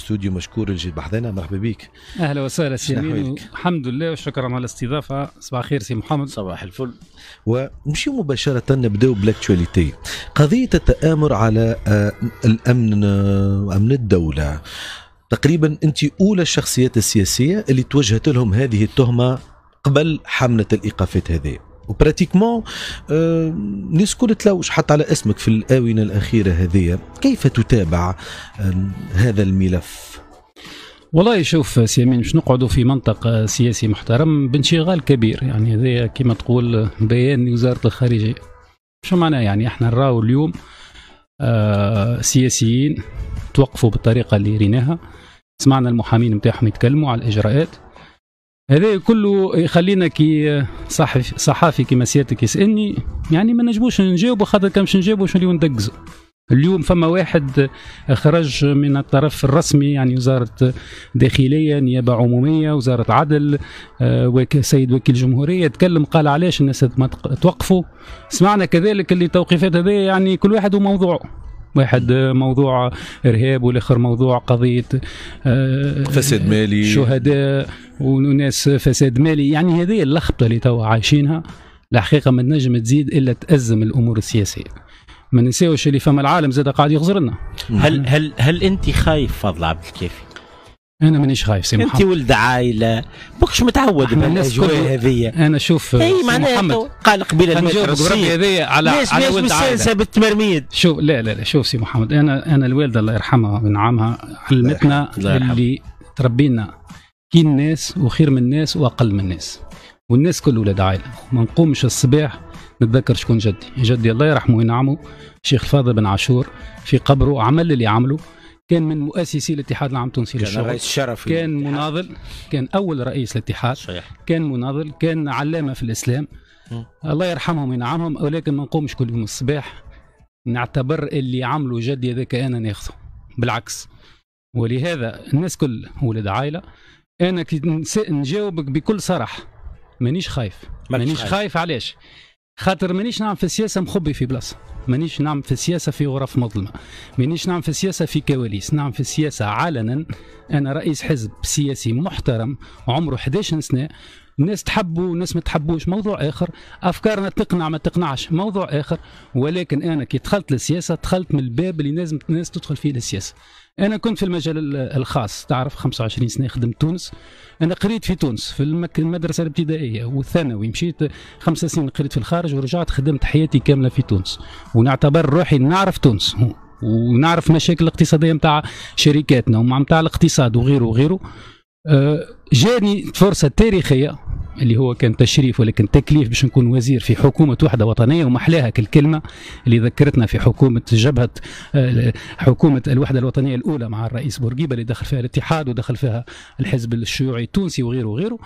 استوديو مشكور الجيل بحذنا مرحبا بك اهلا وسهلا سي الحمد لله وشكرا على الاستضافه صباح الخير سي محمد صباح الفل ونمشي مباشره نبداو بالاكتواليتي قضيه التامر على آه، الامن آه، امن الدوله تقريبا انت اولى الشخصيات السياسيه اللي توجهت لهم هذه التهمه قبل حمله الايقافات هذه وبراتيكمون الناس آه، الكل تلوش حتى على اسمك في الاونه الاخيره هذه كيف تتابع هذا الملف والله شوف سيامين مش باش نقعدوا في منطق سياسي محترم بانشغال كبير يعني هذا كما تقول بيان وزاره الخارجيه شو معناه يعني احنا نراو اليوم آه سياسيين توقفوا بالطريقه اللي ريناها سمعنا المحامين نتاعهم يتكلموا على الاجراءات هذا كله يخلينا كي صحفي صحافي كيما سيادتك يسالني يعني ما نجموش نجاوبوا خاطر كمش نجاوبوا شنو ندقزوا اليوم فما واحد خرج من الطرف الرسمي يعني وزارة داخلية نيابة عمومية وزارة عدل آه، سيد وكيل الجمهورية تكلم قال علاش الناس ما توقفوا سمعنا كذلك اللي توقيفات هذه يعني كل واحد وموضوعه واحد موضوع ارهاب والاخر موضوع قضيه آه، فساد مالي شهداء وناس فساد مالي يعني هذه اللخبطه اللي توا عايشينها الحقيقه ما تنجم تزيد الا تازم الامور السياسيه ما ننساوش اللي فما العالم زاد قاعد يغزر لنا هل هل هل انت خايف فضل عبد الكافي انا مانيش خايف سي محمد انت ولد عائله بكش متعود بالاجواء هذيا انا شوف اي معناها قال قبيله المدرسيه هذيا على ليش على ولد عائله بالتمرميد شوف لا لا لا شوف سي محمد انا انا الوالده الله يرحمها وينعمها علمتنا اللي تربينا كي الناس وخير من الناس واقل من الناس والناس كل ولاد عائله ما نقومش الصباح نتذكر شكون جدي جدي الله يرحمه وينعمه الشيخ الفاضل بن عاشور في قبره عمل اللي عمله كان من مؤسسي الاتحاد العام التونسي للشغل كان رئيس الشرف كان مناضل كان اول رئيس للاتحاد صحيح. كان مناضل كان علامه في الاسلام م. الله يرحمهم وينعمهم ولكن ما نقومش كل يوم الصباح نعتبر اللي عملوا جدي هذاك انا ناخذه بالعكس ولهذا الناس كل ولاد عائله انا كي نجاوبك بكل صراحه مانيش خايف مانيش خايف, خايف علاش خاطر مانيش نعم في السياسه مخبي في بلاصه مانيش نعم في السياسة في غرف مظلمة مانيش نعم في السياسة في كواليس نعم في السياسة علنا أنا رئيس حزب سياسي محترم عمره 11 سنة الناس تحبوا وناس ما تحبوش موضوع اخر افكارنا تقنع ما تقنعش موضوع اخر ولكن انا كي دخلت للسياسه دخلت من الباب اللي لازم الناس تدخل فيه للسياسه انا كنت في المجال الخاص تعرف 25 سنه خدمت تونس انا قريت في تونس في المدرسه الابتدائيه والثانوي مشيت خمسة سنين قريت في الخارج ورجعت خدمت حياتي كامله في تونس ونعتبر روحي نعرف تونس ونعرف مشاكل الاقتصاديه نتاع شركاتنا ومع نتاع الاقتصاد وغيره وغيره أه، جاني فرصه تاريخيه اللي هو كان تشريف ولكن تكليف باش نكون وزير في حكومة وحدة وطنية ومحلاها الكلمة اللي ذكرتنا في حكومة جبهة آه، حكومة الوحدة الوطنية الأولى مع الرئيس بورقيبة اللي دخل فيها الاتحاد ودخل فيها الحزب الشيوعي التونسي وغيره وغيره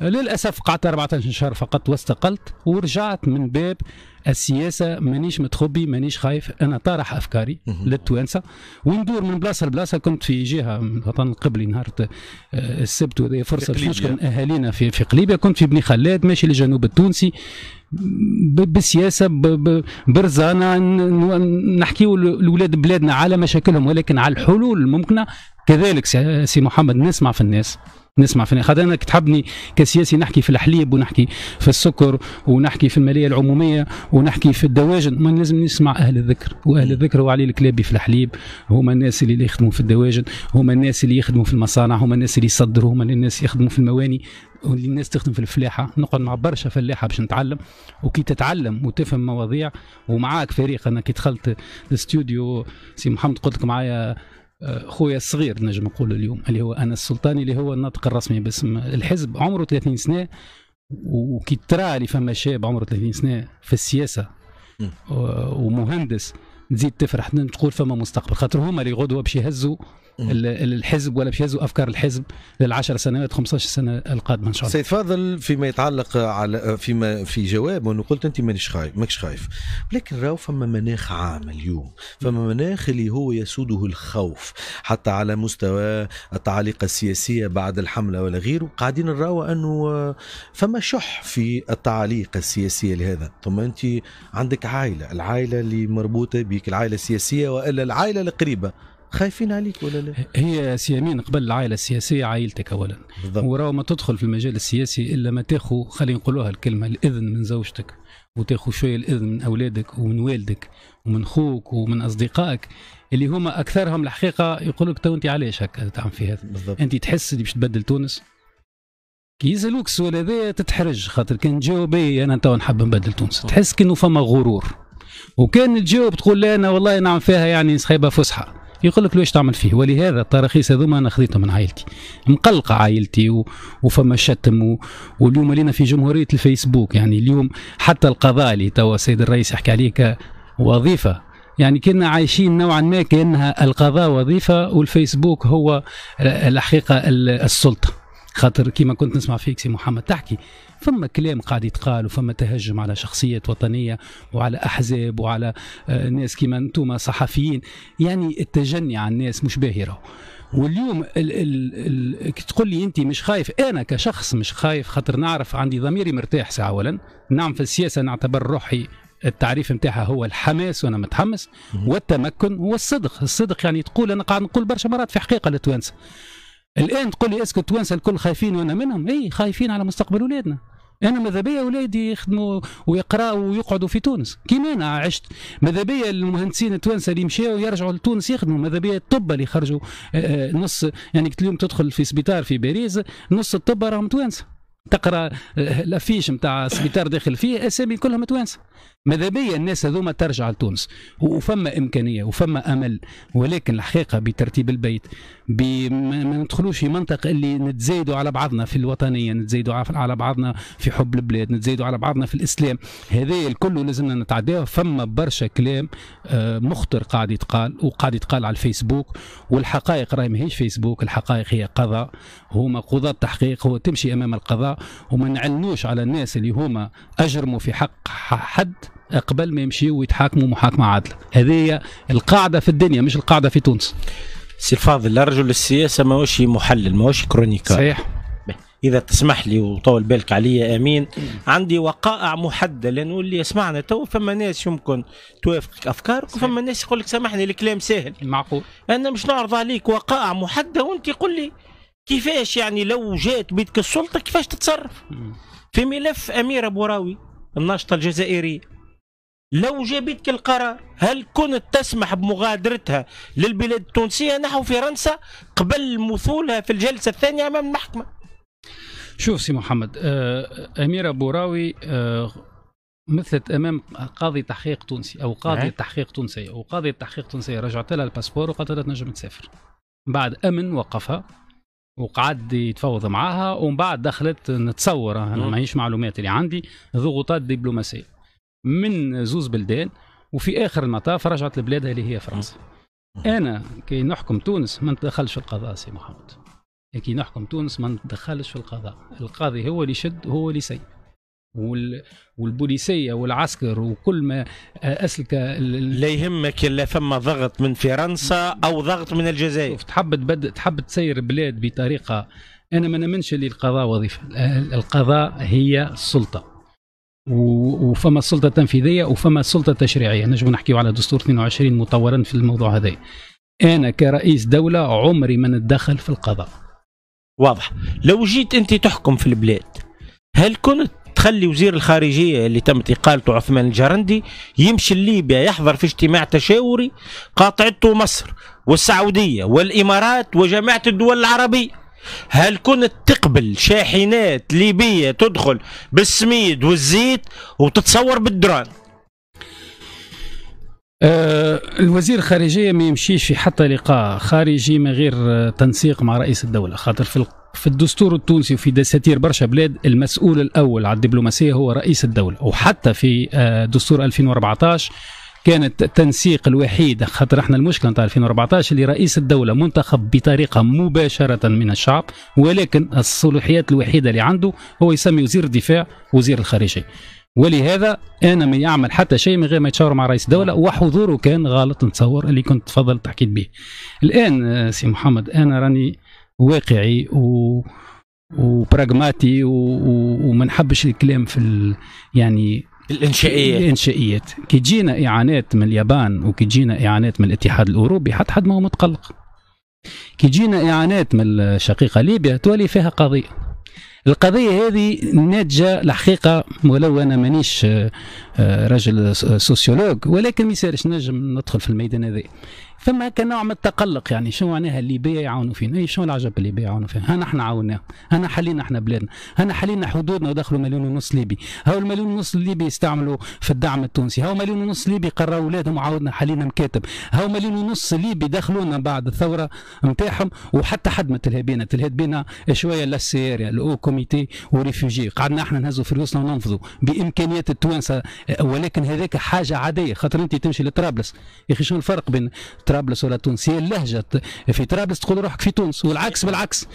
للاسف قعدت 14 شهر فقط واستقلت ورجعت من باب السياسه مانيش متخبي مانيش خايف انا طارح افكاري للتوانسه وندور من بلاصه لبلاصه كنت في جهه من قبلي القبلي نهار السبت وهذه فرصه باش نشكر اهالينا في في قليبيا كنت في بني خلاد ماشي للجنوب التونسي بالسياسه برزانه نحكيو لاولاد بلادنا على مشاكلهم ولكن على الحلول الممكنه كذلك سي محمد نسمع في الناس نسمع في خاطر انا تحبني كسياسي نحكي في الحليب ونحكي في السكر ونحكي في الماليه العموميه ونحكي في الدواجن ما لازم نسمع اهل الذكر واهل الذكر هو الكلابي في الحليب هما الناس اللي يخدموا في الدواجن هما الناس اللي يخدموا في المصانع هما الناس اللي يصدروا هما الناس يخدموا في المواني واللي الناس تخدم في الفلاحه نقعد مع برشا فلاحه باش نتعلم وكي تتعلم وتفهم مواضيع ومعاك فريق انا كي دخلت الاستوديو سي محمد قلت لك معايا خويا الصغير نجم نقول اليوم اللي هو انس السلطاني اللي هو الناطق الرسمي باسم الحزب عمره 30 سنه وكي ترى اللي فما شاب عمره 30 سنه في السياسه ومهندس تزيد تفرح تقول فما مستقبل خاطر هما اللي غدوه باش يهزوا الحزب ولا باش يهزوا افكار الحزب للعشر سنوات 15 سنه القادمه ان شاء الله. سيد فاضل فيما يتعلق على فيما في جواب انه قلت انت مانيش خايف ماكش خايف لكن راهو فما مناخ عام اليوم فما مناخ اللي هو يسوده الخوف حتى على مستوى التعاليق السياسيه بعد الحمله ولا غيره قاعدين نراو انه فما شح في التعاليق السياسيه لهذا ثم انت عندك عائله العائله اللي مربوطه بك العائله السياسيه والا العائله القريبه خايفين عليك ولا لا؟ هي سيامين قبل العائله السياسيه عائلتك اولا وراه وراو ما تدخل في المجال السياسي الا ما تاخو خلينا نقولوها الكلمه الاذن من زوجتك وتاخو شويه الاذن من اولادك ومن والدك ومن خوك ومن اصدقائك اللي هما اكثرهم الحقيقه يقول لك تو انت علاش هكا تعمل في هذا؟ بالضبط انت تحس اللي باش تبدل تونس؟ كي يسالوك السؤال هذا تتحرج خاطر كان تجاوب إيه، انا توا نحب نبدل تونس تحس كانه فما غرور وكان تجاوب تقول لا انا والله نعم فيها يعني صخيبه فسحه يقول لك ليش تعمل فيه ولهذا التراخيص هذوما انا خذيتهم من عائلتي مقلقه عائلتي و... وفما شتم و... واليوم لينا في جمهوريه الفيسبوك يعني اليوم حتى القضاء اللي توا السيد الرئيس يحكي عليه كوظيفه يعني كنا عايشين نوعا ما كانها القضاء وظيفه والفيسبوك هو الحقيقه السلطه خاطر كما كنت نسمع فيك سي محمد تحكي فما كلام قاعد يتقال وفما تهجم على شخصيات وطنيه وعلى احزاب وعلى آه، ناس كيما انتم صحفيين يعني التجني على الناس مش باهي راهو واليوم ال ال ال تقول لي انت مش خايف انا كشخص مش خايف خاطر نعرف عندي ضميري مرتاح ساعه اولا نعم في السياسه نعتبر روحي التعريف نتاعها هو الحماس وانا متحمس والتمكن هو الصدق الصدق يعني تقول انا قاعد نقول برشا مرات في حقيقه للتوانسه الان تقول لي اسكت التوانسه الكل خايفين وانا منهم اي خايفين على مستقبل اولادنا انا ماذا بيا اولادي يخدموا ويقراوا ويقعدوا في تونس كيما انا عشت ماذا بيا المهندسين التوانسه اللي مشاو يرجعوا لتونس يخدموا ماذا بيا الطب اللي خرجوا آه، آه، نص يعني قلت لهم تدخل في سبيطار في باريس نص الطب راهم توانسه تقرا آه، الافيش نتاع سبيطار داخل فيه اسامي كلهم توانسه ماذا بيا الناس هذوما ترجع لتونس وفما امكانيه وفما امل ولكن الحقيقه بترتيب البيت ما ندخلوش في منطق اللي نتزايدوا على بعضنا في الوطنيه نتزايدوا على بعضنا في حب البلاد نتزايدوا على بعضنا في الاسلام هذا الكل لازمنا نتعداه فما برشا كلام آه، مخطر قاعد يتقال وقاعد يتقال على الفيسبوك والحقائق راهي ماهيش فيسبوك الحقائق هي قضاء هما قضاة تحقيق هو تمشي امام القضاء وما نعلنوش على الناس اللي هما اجرموا في حق حد قبل ما يمشيوا ويتحاكموا محاكمه عادله هذه هي القاعده في الدنيا مش القاعده في تونس سي فاضل رجل السياسه ماهوش محلل ماهوش كرونيكا صحيح اذا تسمح لي وطول بالك عليا امين عندي وقائع محدده لانه اللي يسمعنا تو فما ناس يمكن توافقك افكارك وفما ناس يقول لك سامحني الكلام سهل معقول انا مش نعرض عليك وقائع محدده وانت قل لي كيفاش يعني لو جات بيدك السلطه كيفاش تتصرف في ملف امير ابو راوي الناشطه الجزائريه لو جابتك القرار هل كنت تسمح بمغادرتها للبلاد التونسية نحو فرنسا قبل مثولها في الجلسة الثانية أمام المحكمة شوف سي محمد آه، أميرة بوراوي آه، مثلت امام قاضي تحقيق تونسي او قاضي نعم. تحقيق تونسيه وقاضي التحقيق تونسيه رجعت لها الباسبور وقالت لها تنجم تسافر بعد امن وقفها وقعد يتفاوض معاها ومن بعد دخلت نتصور انا نعم. ماهيش معلومات اللي عندي ضغوطات دبلوماسيه من زوز بلدان وفي اخر المطاف رجعت لبلادها اللي هي فرنسا انا كي نحكم تونس ما ندخلش في القضاء سي محمد كي نحكم تونس ما ندخلش في القضاء القاضي هو اللي شد هو اللي يسيب والبوليسيه والعسكر وكل ما آه، اسلك لا يهمك الا فما ضغط من فرنسا او ضغط من الجزائر تحب تبد... تحب تسير بلاد بطريقه انا ما نمنش اللي القضاء وظيفه القضاء هي السلطه وفما السلطه التنفيذيه وفما السلطه التشريعيه نجم نحكيو على دستور 22 مطورا في الموضوع هذا انا كرئيس دوله عمري ما الدخل في القضاء واضح لو جيت انت تحكم في البلاد هل كنت تخلي وزير الخارجية اللي تمت إقالته عثمان الجرندي يمشي لليبيا يحضر في اجتماع تشاوري قاطعته مصر والسعودية والإمارات وجامعة الدول العربية هل كنت تقبل شاحنات ليبية تدخل بالسميد والزيت وتتصور بالدران آه الوزير الخارجية ما يمشيش في حتى لقاء خارجي من غير تنسيق مع رئيس الدولة خاطر في في الدستور التونسي وفي دساتير برشا بلاد المسؤول الأول على الدبلوماسية هو رئيس الدولة وحتى في أه، دستور 2014 كانت التنسيق الوحيد خاطر احنا المشكله نتاع 2014 اللي رئيس الدوله منتخب بطريقه مباشره من الشعب ولكن الصلاحيات الوحيده اللي عنده هو يسمي وزير الدفاع وزير الخارجيه ولهذا انا ما يعمل حتى شيء من غير ما يتشاور مع رئيس الدوله وحضوره كان غلط نتصور اللي كنت تفضل تحكيت به الان سي محمد انا راني واقعي و وبراغماتي وما نحبش الكلام في ال... يعني الانشائيات الانشائيات كي تجينا اعانات من اليابان وكي تجينا اعانات من الاتحاد الاوروبي حتى حد ما هو متقلق كي تجينا اعانات من الشقيقه ليبيا تولي فيها قضيه القضيه هذه ناتجه الحقيقه ولو انا مانيش آه، آه، رجل سوسيولوج ولكن ما يسالش نجم ندخل في الميدان هذا فما كان نوع من التقلق يعني شنو معناها يعني الليبيه يعاونوا فينا اي شنو العجب ليبيا يعاونوا فينا هنا احنا عاوناهم هنا حلينا احنا بلادنا هنا حلينا حدودنا ودخلوا مليون ونص ليبي هاو المليون ونص الليبي يستعملوا في الدعم التونسي هاو مليون ونص ليبي قرروا اولادهم وعاودنا حلينا مكاتب هاو مليون ونص ليبي دخلونا بعد الثوره نتاعهم وحتى حد ما تلهى بينا تلهى بينا شويه للسيارة الاو كوميتي وريفوجي قعدنا احنا نهزوا فلوسنا وننفضوا بامكانيات التوانسه ولكن هذاك حاجه عاديه خاطر انت تمشي لطرابلس يا اخي شنو الفرق بين طرابلس ولا تونس هي اللهجه في طرابلس تقول روحك في تونس والعكس إيه. بالعكس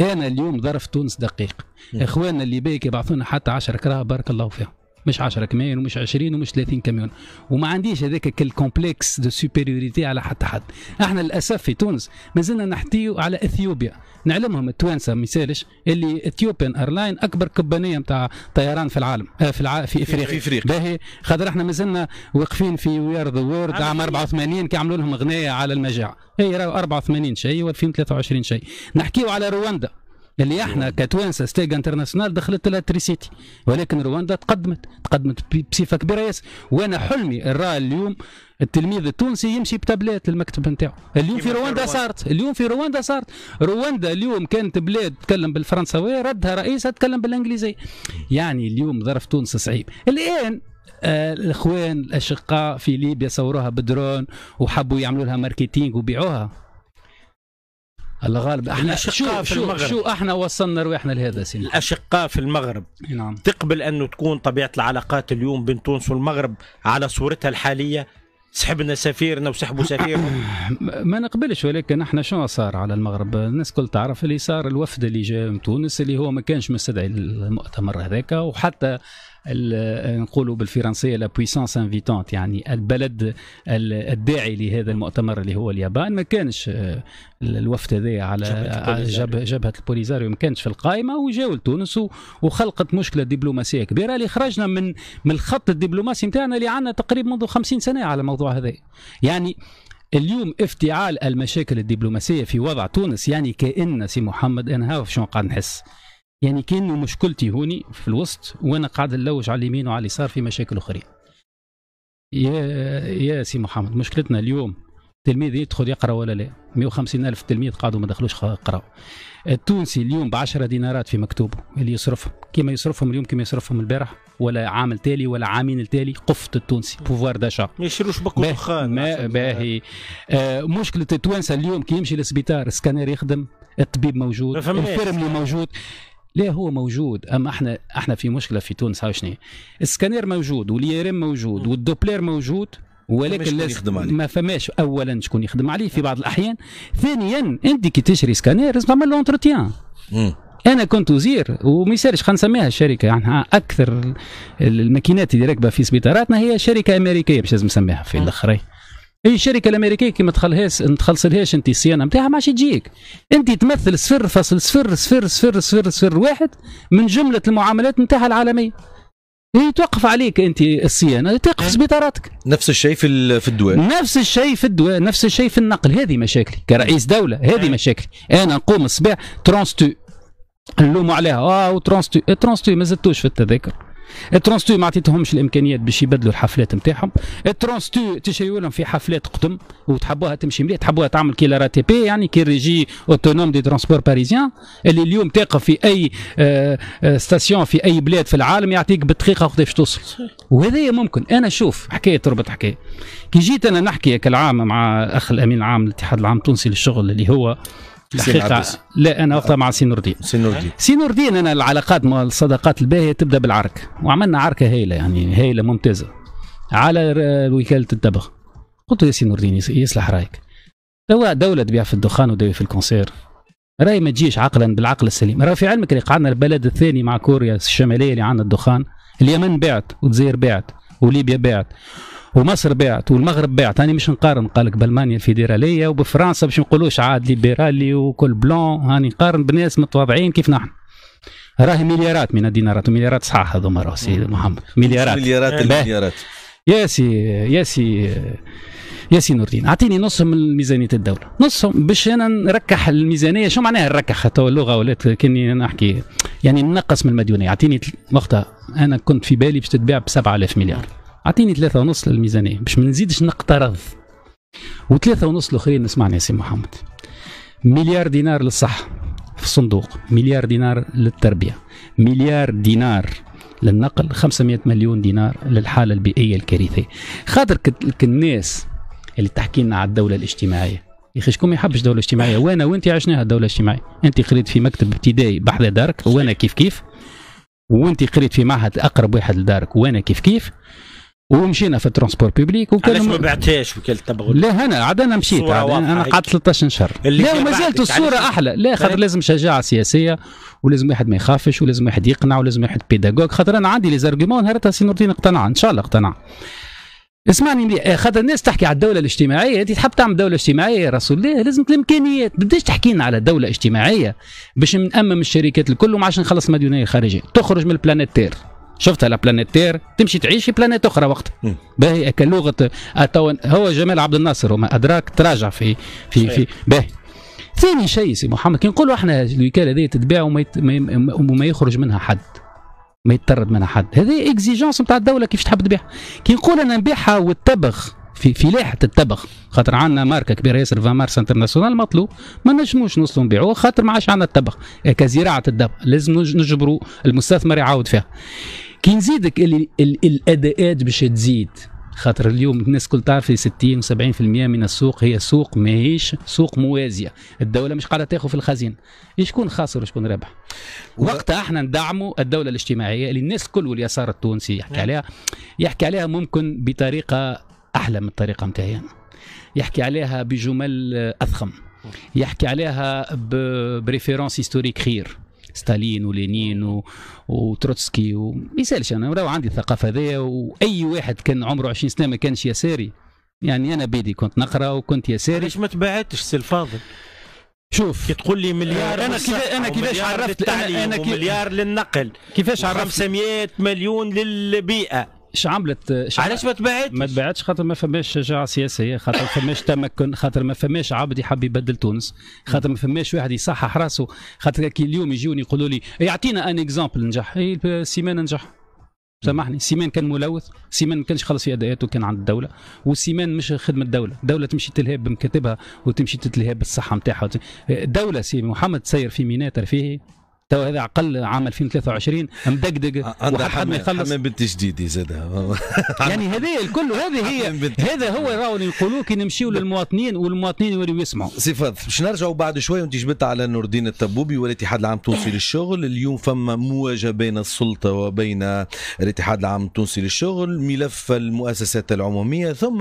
انا اليوم ظرف تونس دقيق إيه. اخواننا اللي بايك يبعثونا حتى عشر كراه بارك الله فيهم مش 10 كمان ومش 20 ومش 30 كمان وما عنديش هذاك الكومبلكس دو سوبيريوريتي على حتى حد احنا للاسف في تونس مازلنا نحتيو على اثيوبيا نعلمهم التوانسه ما يسالش اللي اثيوبيان ايرلاين اكبر كبانيه نتاع طيران في العالم آه في الع... في افريقيا في افريقيا باهي خاطر احنا مازلنا واقفين في وي ار ذا وورد عام 84 كي عملوا لهم اغنيه على المجاعه هي إيه، راهو 84 شيء و2023 شيء نحكيو على رواندا اللي احنا أيوة. كتوانسه ستيغ انترناسيونال دخلت لها ولكن رواندا تقدمت تقدمت بصفه كبيره ياسر وانا حلمي نرى اليوم التلميذ التونسي يمشي بتابلات المكتب نتاعو اليوم في رواندا صارت اليوم في رواندا صارت رواندا اليوم كانت بلاد تتكلم بالفرنسويه ردها رئيسها تتكلم بالانجليزيه يعني اليوم ظرف تونس صعيب الان آه الاخوان الاشقاء في ليبيا صوروها بدرون وحبوا يعملوا لها ماركتينغ وبيعوها الغالب احنا الاشقاء في المغرب شو احنا وصلنا رواحنا لهذا سنة. الاشقاء في المغرب نعم تقبل انه تكون طبيعه العلاقات اليوم بين تونس والمغرب على صورتها الحاليه سحبنا سفيرنا وسحبوا سفيرهم ما نقبلش ولكن احنا شنو صار على المغرب الناس كل تعرف اللي صار الوفد اللي جاء من تونس اللي هو ما كانش مستدعي المؤتمر هذاك وحتى نقولوا بالفرنسيه لا بويسانس انفيتونت يعني البلد الداعي لهذا المؤتمر اللي هو اليابان ما كانش آه، الوفد هذا على جبهه, البوليزاريو ما كانش في القائمه وجاو لتونس وخلقت مشكله دبلوماسيه كبيره اللي خرجنا من من الخط الدبلوماسي نتاعنا اللي عندنا تقريبا منذ 50 سنه على الموضوع هذا يعني اليوم افتعال المشاكل الدبلوماسيه في وضع تونس يعني كان سي محمد انا هاف شنو قاعد نحس يعني كان مشكلتي هوني في الوسط وانا قاعد نلوج على اليمين وعلى اليسار في مشاكل اخرين يا يا سي محمد مشكلتنا اليوم التلميذ يدخل يقرا ولا لا 150 الف تلميذ قاعدوا ما دخلوش قراوا التونسي اليوم ب 10 دينارات في مكتوبه اللي يصرفهم كما يصرفهم اليوم كما يصرفهم البارح ولا عام التالي ولا عامين التالي قفت التونسي بوفوار داشا ما يشروش بك دخان ما باهي آه مشكله التوانسه اليوم كي يمشي للسبيطار السكانير يخدم الطبيب موجود اللي موجود ليه هو موجود ام احنا احنا في مشكله في تونس هاو شنو السكانير موجود واليرم موجود والدوبلير موجود ولكن يخدم عليه ما فماش اولا شكون يخدم عليه في بعض الاحيان ثانيا انت كي تشري سكانير لازم تعمل له انترتيان انا كنت وزير وما يسالش خلينا نسميها الشركه يعني اكثر الماكينات اللي راكبه في سبيطاراتنا هي شركه امريكيه باش لازم نسميها في الاخرين هي إيه، الشركه الامريكيه كي ما تخلهاش ما تخلصلهاش انت الصيانه نتاعها عادش تجيك انت تمثل صفر فاصل صفر صفر صفر صفر صفر واحد من جمله المعاملات نتاعها العالميه هي إيه، توقف عليك انت الصيانه توقف سبيطاراتك نفس الشيء في في الدواء نفس الشيء في الدواء نفس الشيء في النقل هذه مشاكلي كرئيس دوله هذه مشاكلي انا نقوم الصباح ترونستو نلوموا عليها اه ترونستو ترونستو ما زدتوش في التذاكر تو ما عطيتهمش الامكانيات باش يبدلوا الحفلات نتاعهم تو تشريوا لهم في حفلات قدم وتحبوها تمشي مليح تحبوها تعمل كي لا تي بي يعني كي ريجي اوتونوم دي ترونسبور باريزيان اللي اليوم تقف في اي آه، آه، ستاسيون في اي بلاد في العالم يعطيك بالدقيقه قداش توصل وهذا ممكن انا شوف حكايه تربط حكايه كي جيت انا نحكي كالعام مع اخ الامين العام الاتحاد العام التونسي للشغل اللي هو الحقيقه لا انا وقتها مع سي نور الدين سي نور الدين سي نور الدين انا العلاقات مع الصداقات الباهيه تبدا بالعركه وعملنا عركه هايله يعني هايله ممتازه على وكاله الدبغ قلت له يا سي نور الدين يصلح رايك توا دوله تبيع في الدخان ودوي في الكونسير راي ما تجيش عقلا بالعقل السليم راه في علمك اللي قعدنا البلد الثاني مع كوريا الشماليه اللي عندنا الدخان اليمن باعت والجزائر باعت وليبيا باعت ومصر باعت والمغرب باعت انا مش نقارن قال لك بالمانيا الفيدراليه وبفرنسا باش نقولوش عاد ليبرالي وكل بلون هاني نقارن بناس متواضعين كيف نحن راهي مليارات من الدينارات مليارات صحاح هذوما راهو سي محمد مليارات مليارات المليارات يا سي يا سي يا سي نور الدين اعطيني نصهم من ميزانيه الدوله نصهم باش انا نركح الميزانيه شو معناها نركح تو اللغه ولات كني نحكي يعني ننقص من المديونيه اعطيني وقتها انا كنت في بالي باش تتباع ب 7000 مليار اعطيني ثلاثة ونص للميزانية باش ما نزيدش نقترض وثلاثة ونص الاخرين نسمعني يا سي محمد مليار دينار للصحة في الصندوق مليار دينار للتربية مليار دينار للنقل 500 مليون دينار للحالة البيئية الكارثية خاطر الناس اللي تحكي لنا على الدولة الاجتماعية يا اخي شكون ما يحبش الدوله الاجتماعيه وانا وانت عشناها الدوله الاجتماعيه انت قريت في مكتب ابتدائي بحذا دارك وانا كيف كيف وانت قريت في معهد اقرب واحد لدارك وانا كيف كيف ومشينا في الترونسبور بوبليك وكان ما بعتهاش وكالة تبغوا لا انا عاد انا مشيت انا قعدت 13 شهر لا وما زالت الصوره احلى لا خاطر طيب. لازم شجاعه سياسيه ولازم واحد ما يخافش ولازم واحد يقنع ولازم واحد بيداغوج خاطر انا عندي لي زارغيمون نهارتها سي الدين اقتنع ان شاء الله اقتنع اسمعني إيه، خاطر الناس تحكي على الدوله الاجتماعيه انت تحب تعمل دوله اجتماعيه يا رسول الله لازم الامكانيات تبداش تحكي لنا على دوله اجتماعيه باش نامم الشركات الكل وما عادش نخلص مديونيه خارجيه تخرج من البلانيت تير شفتها لا بلانيت تير تمشي تعيش في بلانيت اخرى وقت باهي كلغه آه، هو جمال عبد الناصر وما ادراك تراجع في في في باهي ثاني شيء سي محمد كي نقولوا احنا الوكاله هذه تتباع وما, يت... وما يخرج منها حد ما يتطرد منها حد هذه اكزيجونس نتاع الدوله كيفاش تحب تبيعها كي نقول انا نبيعها والتبغ في في لائحه التبغ خاطر عندنا ماركه كبيره ياسر فامارس انترناسيونال مطلوب ما نجموش نوصلوا نبيعوه خاطر ما عادش عندنا التبغ كزراعه الدب لازم نجبروا المستثمر يعاود فيها كي نزيدك الاداءات باش تزيد خاطر اليوم الناس كل تعرف 60 و70% من السوق هي سوق ماهيش سوق موازيه الدوله مش قاعده تاخذ في الخزينه شكون خاسر وشكون رابح و... وقتها احنا ندعموا الدوله الاجتماعيه اللي الناس كل واليسار التونسي يحكي نعم. عليها يحكي عليها ممكن بطريقه احلى من الطريقه نتاعي يحكي عليها بجمل اضخم يحكي عليها بريفيرونس هيستوريك خير ستالين ولينين و... وتروتسكي وما يسالش انا راهو عندي الثقافه هذيا واي واحد كان عمره 20 سنه ما كانش يساري يعني انا بيدي كنت نقرا وكنت يساري ليش ما تباعدتش سي الفاضل؟ شوف كي تقول لي مليار انا كذا انا كيفاش عرفت انا كيفاش عرفت مليار للنقل كيفاش عرفت 500 مليون للبيئه اش عملت علاش ما تباعتش؟ ما تباعتش خاطر ما فماش شجاعه سياسيه خاطر ما فماش تمكن خاطر ما فماش عبد يحب يبدل تونس خاطر ما فماش واحد يصحح راسه خاطر كي اليوم يجوني يقولوا لي يعطينا ان اكزامبل نجح سيمان نجح سامحني سيمان كان ملوث سيمان ما كانش خلص في اداءاته كان عند الدوله وسيمان مش خدمه الدوله الدوله تمشي تلهاب بمكاتبها وتمشي تلهاب بالصحه نتاعها دوله سي محمد سير في ميناء ترفيهي تو هذا عقل عام 2023 مدقدق وحتى ما يخلص حمام بنت بالتجديد زادها يعني هذا الكل هذه هي هذا هو راهو نقولوا كي نمشيو للمواطنين والمواطنين يوليو يسمعوا سي فضل باش نرجعوا بعد شوي وانت جبت على نور الدين التبوبي والاتحاد العام التونسي للشغل اليوم فما مواجهه بين السلطه وبين الاتحاد العام التونسي للشغل ملف المؤسسات العموميه ثم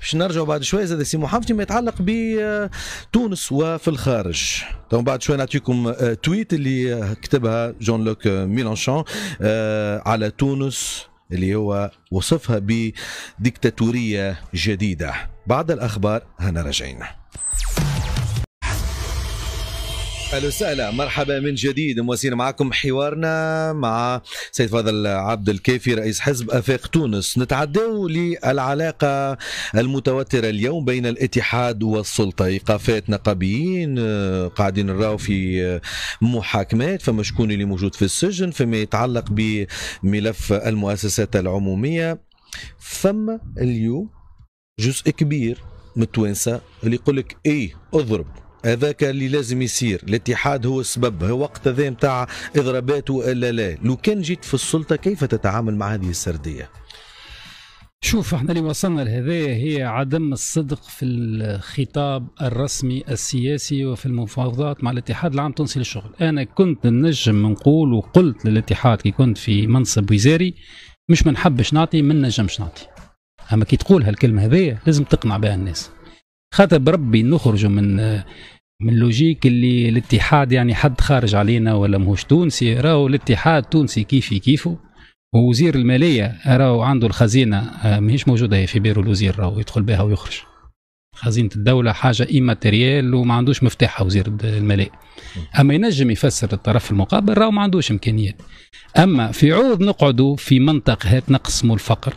باش نرجعوا بعد شوي زاد سي محمد فيما يتعلق بتونس وفي الخارج تو بعد شوي نعطيكم آه، تويت اللي روايه كتبها جون لوك ميلانشون آه، على تونس اللي هو وصفها بديكتاتوريه جديده بعد الاخبار هنا راجعين اهلا وسهلا مرحبا من جديد مواصلين معكم حوارنا مع سيد فاضل عبد الكافي رئيس حزب افاق تونس نتعداو للعلاقه المتوتره اليوم بين الاتحاد والسلطه ايقافات نقابيين قاعدين نراو في محاكمات فما شكون اللي موجود في السجن فيما يتعلق بملف المؤسسات العموميه فما اليوم جزء كبير من التوانسه اللي يقول لك ايه اضرب هذاك اللي لازم يصير الاتحاد هو السبب هو وقت ذي نتاع اضرابات والا لا لو كان جيت في السلطه كيف تتعامل مع هذه السرديه شوف احنا اللي وصلنا لهذا هي عدم الصدق في الخطاب الرسمي السياسي وفي المفاوضات مع الاتحاد العام التونسي للشغل انا كنت نجم نقول وقلت للاتحاد كي كنت في منصب وزاري مش ما نحبش نعطي ما نجمش نعطي اما كي تقول هالكلمه هذيا لازم تقنع بها الناس خاطر بربي نخرجوا من من لوجيك اللي الاتحاد يعني حد خارج علينا ولا ماهوش تونسي راهو الاتحاد تونسي كيفي كيفه ووزير الماليه راهو عنده الخزينه آه، ماهيش موجوده في بيرو الوزير راهو يدخل بها ويخرج خزينه الدوله حاجه ايماتيريال وما عندوش مفتاحها وزير الماليه اما ينجم يفسر الطرف المقابل راهو ما عندوش امكانيات اما في عوض نقعدوا في منطق هات نقسموا الفقر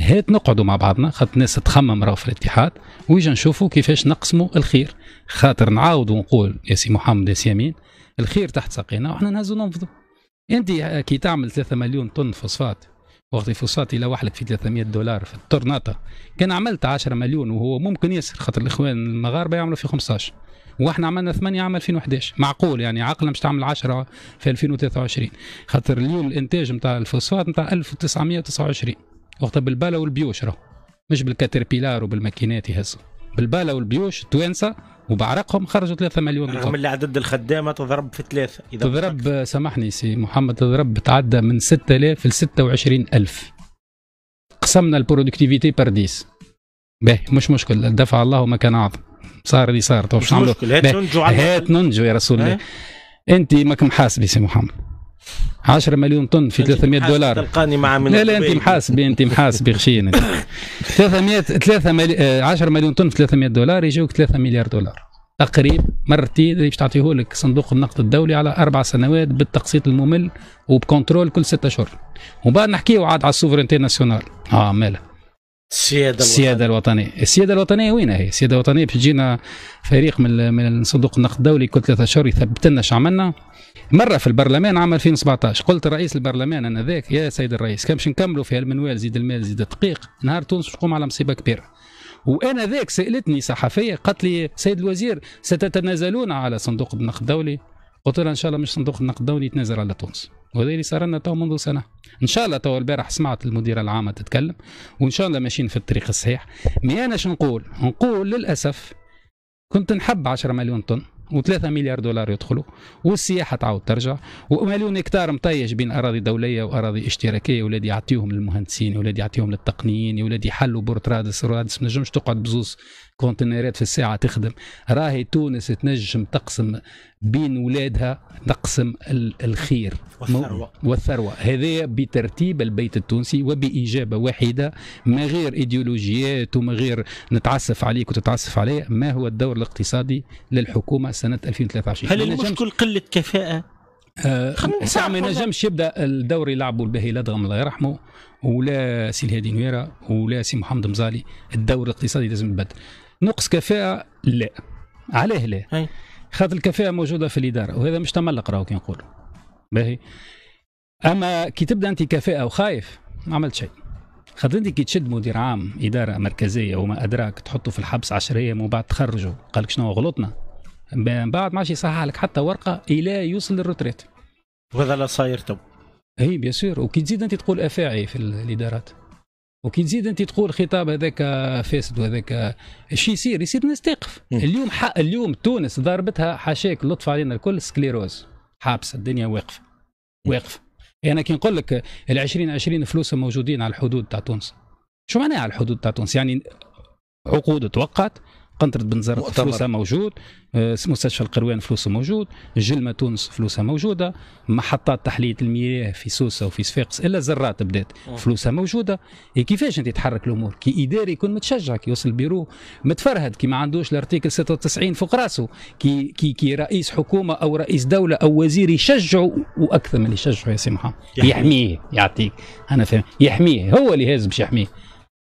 هات نقعدوا مع بعضنا خاطر الناس تخمم راه في الاتحاد ويجي نشوفوا كيفاش نقسموا الخير خاطر نعاود ونقول يا سي محمد يا سي امين الخير تحت ساقينا وحنا نهزوا ننفضوا انت كي تعمل 3 مليون طن فوسفات وقت الفوسفات يلوح لك في 300 دولار في الترناطه كان عملت 10 مليون وهو ممكن ياسر خاطر الاخوان المغاربه يعملوا في 15 واحنا عملنا 8 عام 2011 معقول يعني عقله مش تعمل 10 في 2023 خاطر اليوم الانتاج نتاع الفوسفات نتاع 1929 وقت بالبالا والبيوش راه مش بالكاتربيلار وبالماكينات يهزوا بالبالا والبيوش التوانسه وبعرقهم خرجوا 3 مليون رغم اللي عدد الخدامه تضرب في ثلاثه اذا تضرب سامحني سي محمد تضرب تعدى من 6000 ل 26000 قسمنا البرودكتيفيتي برديس 10 باهي مش مشكل دفع الله ما كان اعظم صار اللي صار مش مشكل هات ننجو هات ننجو يا رسول الله انت ماك محاسبي سي محمد 10 مليون طن في 300 دولار تلقاني مع من لا لا انت محاسبي انت محاسبي خشين 300 3 10 مليون طن في 300 دولار يجيوك 3 مليار دولار تقريب مرتين باش تعطيه لك صندوق النقد الدولي على اربع سنوات بالتقسيط الممل وبكنترول كل ستة اشهر ومن بعد نحكيو عاد على السوفرينتي ناسيونال اه ماله السيادة, السيادة الوطنية السيادة الوطنية وين هي السيادة الوطنية باش يجينا فريق من من صندوق النقد الدولي كل ثلاثة اشهر يثبت لنا شو عملنا مره في البرلمان عام 2017 قلت رئيس البرلمان انا ذاك يا سيد الرئيس كان باش نكملوا في المنوال زيد المال زيد الدقيق نهار تونس تقوم على مصيبه كبيره وانا ذاك سالتني صحفيه قالت لي سيد الوزير ستتنازلون على صندوق النقد الدولي قلت لها ان شاء الله مش صندوق النقد الدولي يتنازل على تونس وهذا اللي صار لنا تو منذ سنه ان شاء الله تو البارح سمعت المديره العامه تتكلم وان شاء الله ماشيين في الطريق الصحيح مي انا شنقول نقول نقول للاسف كنت نحب 10 مليون طن و3 مليار دولار يدخلوا والسياحه تعاود ترجع ومليون هكتار مطيش بين اراضي دوليه واراضي اشتراكيه ولادي يعطيهم للمهندسين ولادي يعطيهم للتقنيين ولادي يحلوا بورترادس رادس ما نجمش تقعد بزوز كونتينيرات في الساعه تخدم راهي تونس تنجم تقسم بين ولادها تقسم الخير والثروه والثروه هذا بترتيب البيت التونسي وباجابه واحده ما غير ايديولوجيات وما غير نتعسف عليك وتتعسف عليه ما هو الدور الاقتصادي للحكومه سنه 2023 هل المشكل قله كفاءه ساعة ما ينجمش يبدا الدور يلعبوا الباهي لدغم الله يرحمه ولا سي الهادي نويره ولا سي محمد مزالي الدور الاقتصادي لازم يبدل نقص كفاءه لا عليه لا خاطر الكفاءه موجوده في الاداره وهذا مش تملق راهو كي نقول باهي اما كي تبدا انت كفاءه وخايف ما عملت شيء خاطر انت كي تشد مدير عام اداره مركزيه وما ادراك تحطه في الحبس 10 ايام ومن بعد تخرجه قال لك شنو غلطنا من بعد ما عادش يصحح لك حتى ورقه الى يوصل للروتريت وهذا لا صاير تو اي بيان سور وكي تزيد انت تقول افاعي في الادارات وكي تزيد انت تقول خطاب هذاك فاسد وهذاك ايش يصير يصير الناس تقف اليوم حق اليوم تونس ضربتها حاشاك لطف علينا الكل سكليروز حابسه الدنيا واقفه واقفه انا يعني كي نقول لك ال 20 20 فلوس موجودين على الحدود تاع تونس شو معناها على الحدود تاع تونس يعني عقود توقعت قنطرة بن زرق فلوسها موجود آه، مستشفى القروان فلوسه موجود جلمة تونس فلوسها موجودة محطات تحلية المياه في سوسة وفي صفاقس إلا زرات بدات فلوسها موجودة إيه، كيفاش أنت تحرك الأمور كي إداري يكون متشجع كي يوصل البيرو متفرهد كي ما عندوش الارتيكل 96 فوق راسه كي, كي, كي رئيس حكومة أو رئيس دولة أو وزير يشجعه وأكثر من يشجعه يا سي محمد يحميه يعطيك أنا فاهم يحميه هو اللي هاز باش يحميه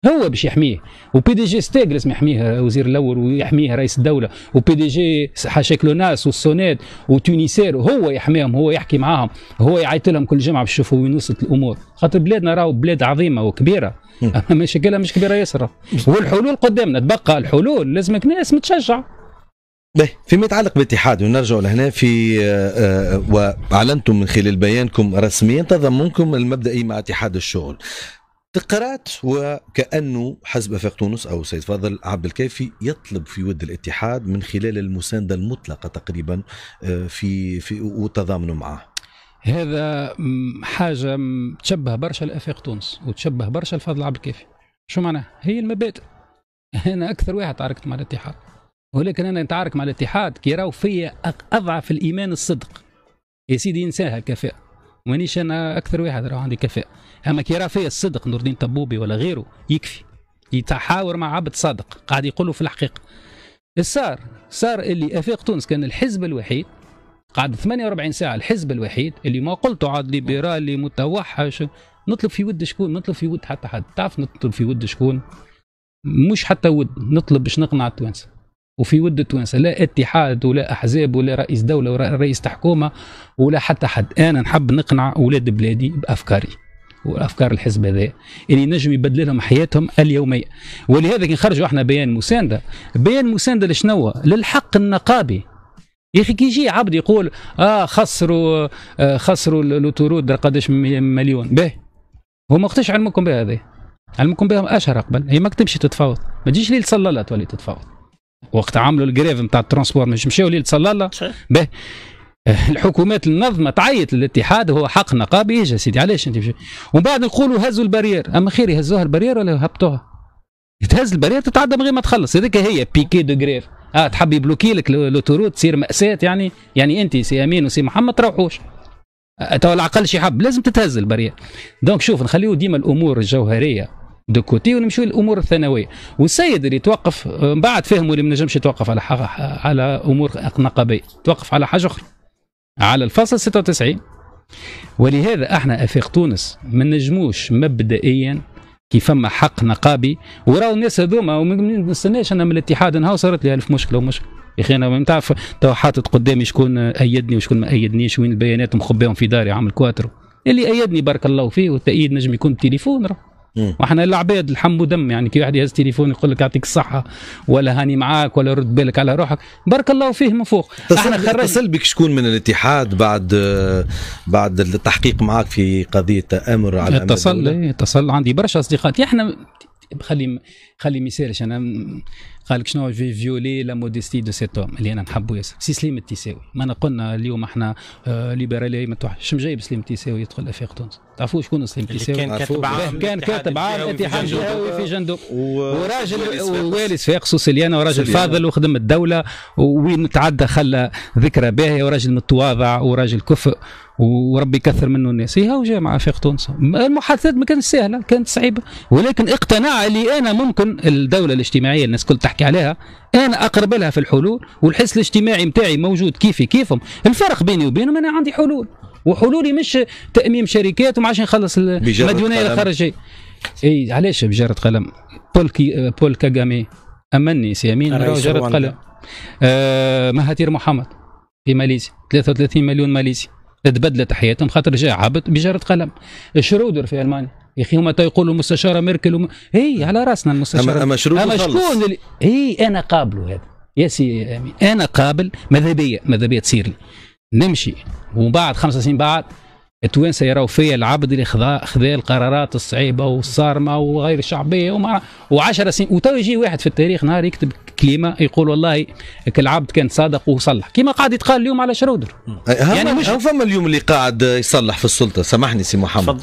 هو باش يحميه وبي دي جي ستيغلس يحميه وزير الاول ويحميه رئيس الدوله وبي دي جي حاشاك لوناس والسونات وتونيسير هو يحميهم هو يحكي معاهم هو يعيط لهم كل جمعه باش يشوفوا وين وصلت الامور خاطر بلادنا راهو بلاد عظيمه وكبيره مشاكلها مش كبيره ياسر والحلول قدامنا تبقى الحلول لازمك ناس متشجع فيما يتعلق بالاتحاد ونرجع لهنا في آه،, آه وأعلنتم من خلال بيانكم رسميا تضمنكم المبدئي مع اتحاد الشغل تقرات وكأنه حزب أفاق تونس أو سيد فاضل عبد الكافي يطلب في ود الاتحاد من خلال المساندة المطلقة تقريبا آه، في, في وتضامنه معه هذا حاجة تشبه برشا لأفاق تونس وتشبه برشا لفاضل عبد الكافي شو معناه هي المبادئ أنا أكثر واحد تعاركت مع الاتحاد ولكن أنا نتعارك مع الاتحاد كي راو فيا أضعف الإيمان الصدق يا سيدي انساها الكفاءة مانيش انا اكثر واحد راه عندي كفاءه اما كي راه فيا الصدق نور الدين طبوبي ولا غيره يكفي يتحاور مع عبد صادق قاعد يقوله في الحقيقه صار صار اللي افاق تونس كان الحزب الوحيد قعد 48 ساعه الحزب الوحيد اللي ما قلته عاد ليبرالي متوحش نطلب في ود شكون نطلب في ود حتى حد تعرف نطلب في ود شكون مش حتى ود نطلب باش نقنع التوانسه وفي ود التوانسه لا اتحاد ولا احزاب ولا رئيس دوله ولا رئيس حكومه ولا حتى حد انا نحب نقنع اولاد بلادي بافكاري وافكار الحزب هذا اللي يعني نجم يبدل لهم حياتهم اليوميه ولهذا كي نخرجوا احنا بيان مسانده بيان مسانده لشنو للحق النقابي يا اخي كي يجي عبد يقول اه خسروا آه خسروا الطرود قداش مليون باهي ما وقتاش علمكم بها علمكم بها اشهر قبل هي ما تمشي تتفاوض ما تجيش تصلى صلى تولي تتفاوض وقت عملوا الجريف نتاع الترونسبور مش مشاو ليله صلى الله به الحكومات المنظمه تعيط للاتحاد هو حق نقابي يجي سيدي علاش انت ومن بعد نقولوا هزوا البارير اما خير يهزوها البارير ولا هبطوها تهز البارير تتعدى من غير ما تخلص هذيك هي بيكي دو جريف اه تحب يبلوكي لك لوتوروت تصير ماساه يعني يعني انت سي امين وسي محمد تروحوش آه، تو العقل شي حب لازم تتهز البارير دونك شوف نخليو ديما الامور الجوهريه دو كوتي ونمشيو للامور الثانويه والسيد اللي توقف آه، من بعد فهموا اللي ما نجمش يتوقف على حاجة على امور نقابيه توقف على حاجه اخرى على الفصل 96 ولهذا احنا افاق تونس ما نجموش مبدئيا كي فما حق نقابي وراو الناس هذوما وما نستناش انا من الاتحاد نهار صارت لي الف مشكله ومشكله يا اخي انا ما تعرف تو حاطط قدامي شكون ايدني وشكون ما ايدنيش وين البيانات مخبيهم في داري عامل كواترو اللي ايدني بارك الله فيه والتأييد نجم يكون بالتليفون راه واحنا العباد الحم ودم يعني كي واحد يهز تليفون يقول لك يعطيك الصحه ولا هاني معاك ولا رد بالك على روحك بارك الله فيه من فوق احنا خرج اتصل بك شكون من الاتحاد بعد بعد التحقيق معاك في قضيه تامر على اتصل إيه، اتصل عندي برشا اصدقاء احنا خلي خلي ما انا قال لك شنو في فيولي لا موديستي دو سيت اوم اللي انا نحبه ياسر سي سليم التيساوي ما انا قلنا اليوم احنا آه، ليبرالي ما توحش جايب سليم التيساوي يدخل افاق تونس عفوا شكون نسلم كيساوي كان كاتب عام كان كاتب عام الاتحاد الجهوي في جندو وراجل والي سفاق سوسيليانا وراجل فاضل وخدم الدوله وين تعدى خلى ذكرى باهيه وراجل متواضع وراجل كفء وربي يكثر منه الناس هي إيه، هو جامعه فيق تونس المحادثات ما كانت سهله كانت صعيبه ولكن اقتنع اللي انا ممكن الدوله الاجتماعيه الناس كل تحكي عليها انا اقرب لها في الحلول والحس الاجتماعي نتاعي موجود كيفي كيفهم الفرق بيني وبينهم انا عندي حلول وحلولي مش تاميم شركات وما عادش نخلص المديونيه الخارجيه اي علاش بجره قلم بول كي بول كاغامي امني سيامين جره قلم آه مهاتير محمد في ماليزيا 33 مليون ماليزي تبدلت حياتهم خاطر جاء عبد بجره قلم شرودر في المانيا يا اخي هما يقولوا المستشارة ميركل وم... هي على راسنا المستشاره اما, شرودر اما شكون اللي... هي انا قابله هذا يا سي امين انا قابل ماذا بيا ماذا بيا تصير لي نمشي ومن بعد خمس سنين بعد التوانسه يراو فيا العبد اللي خذا خذا القرارات الصعيبه والصارمه وغير الشعبيه وما و10 سنين وتو يجي واحد في التاريخ نهار يكتب كلمه يقول والله العبد كان صادق وصلح كما قاعد يتقال اليوم على شرودر يعني مش فما اليوم اللي قاعد يصلح في السلطه سامحني سي محمد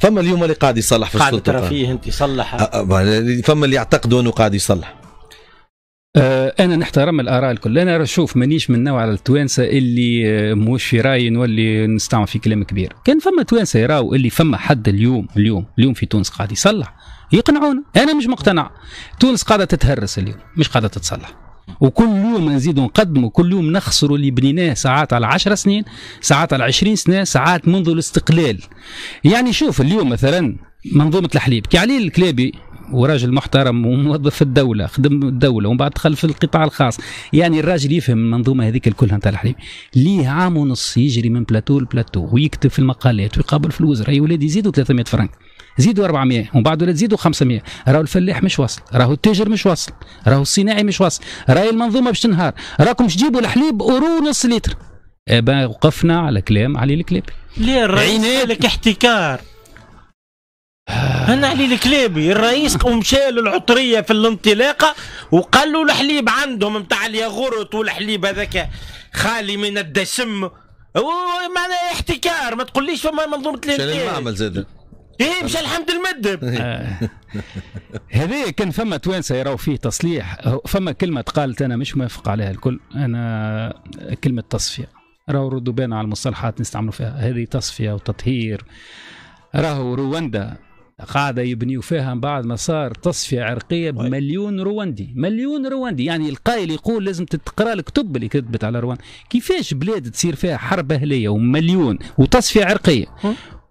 فما اليوم اللي قاعد يصلح في السلطه قاعد ترى فيه انت صلح أه، أه، فما اللي يعتقدوا انه قاعد يصلح آه، انا نحترم الاراء الكل انا شوف مانيش من نوع التوانسه اللي آه، موش في راي نولي نستعمل في كلام كبير كان فما توانسه يراو اللي فما حد اليوم اليوم اليوم في تونس قاعد يصلح يقنعونا انا مش مقتنع تونس قاعده تتهرس اليوم مش قاعده تتصلح وكل يوم نزيد نقدموا كل يوم نخسروا اللي بنيناه ساعات على 10 سنين ساعات على 20 سنه ساعات منذ الاستقلال يعني شوف اليوم مثلا منظومه الحليب كي علي الكلابي وراجل محترم وموظف في الدوله خدم الدوله ومن بعد دخل في القطاع الخاص يعني الراجل يفهم المنظومه هذيك كلها نتاع الحليب ليه عام ونص يجري من بلاتو لبلاتو ويكتب في المقالات ويقابل في الوزراء يا ولادي زيدوا 300 فرنك زيدوا 400 ومن بعد ولاد زيدوا 500 راهو الفلاح مش واصل راهو التاجر مش واصل راهو الصناعي مش واصل راهي المنظومه باش تنهار راكم تجيبوا الحليب اورو نص لتر إيه، وقفنا على كلام علي الكلابي ليه الرئيس عينيك. احتكار انا علي الكلابي الرئيس ومشى للعطريه في الانطلاقه وقال له الحليب عندهم نتاع الياغورت والحليب هذاك خالي من الدسم معناها احتكار ما تقوليش فما منظومه الانتاج المعمل زاد ايه مش الحمد المدب آه. هذا كان فما توانسه يراو فيه تصليح فما كلمه قالت انا مش موافق عليها الكل انا كلمه تصفيه راهو ردوا بينا على المصطلحات نستعملوا فيها هذه تصفيه وتطهير راهو رواندا قاعدة يبنيوا فيها من بعد ما صار تصفية عرقية طيب. بمليون رواندي مليون رواندي يعني القائل يقول لازم تقرأ الكتب اللي كتبت على رواندا كيفاش بلاد تصير فيها حرب أهلية ومليون وتصفية عرقية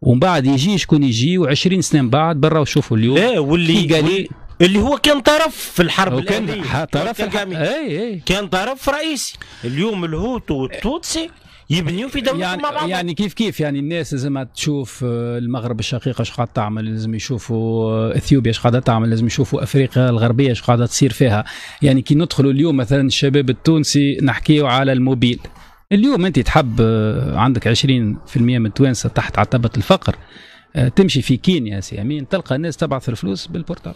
ومن بعد يجي شكون يجي و20 سنه من بعد برا وشوفوا اليوم ايه واللي قال اللي هو كان طرف في الحرب كان طرف الح... اي اي كان طرف رئيسي اليوم الهوتو والتوتسي يبنيوا في دولتهم يعني مع بعض يعني كيف كيف يعني الناس لازم تشوف آه، المغرب الشقيق اش قاعد تعمل لازم يشوفوا آه، اثيوبيا اش قاعده تعمل لازم يشوفوا افريقيا الغربيه اش قاعده تصير فيها يعني كي ندخلوا اليوم مثلا الشباب التونسي نحكيو على الموبيل اليوم انت تحب آه، عندك 20% من التوانسه تحت عتبه الفقر تمشي في كينيا سي امين تلقى الناس تبعث الفلوس بالبورتال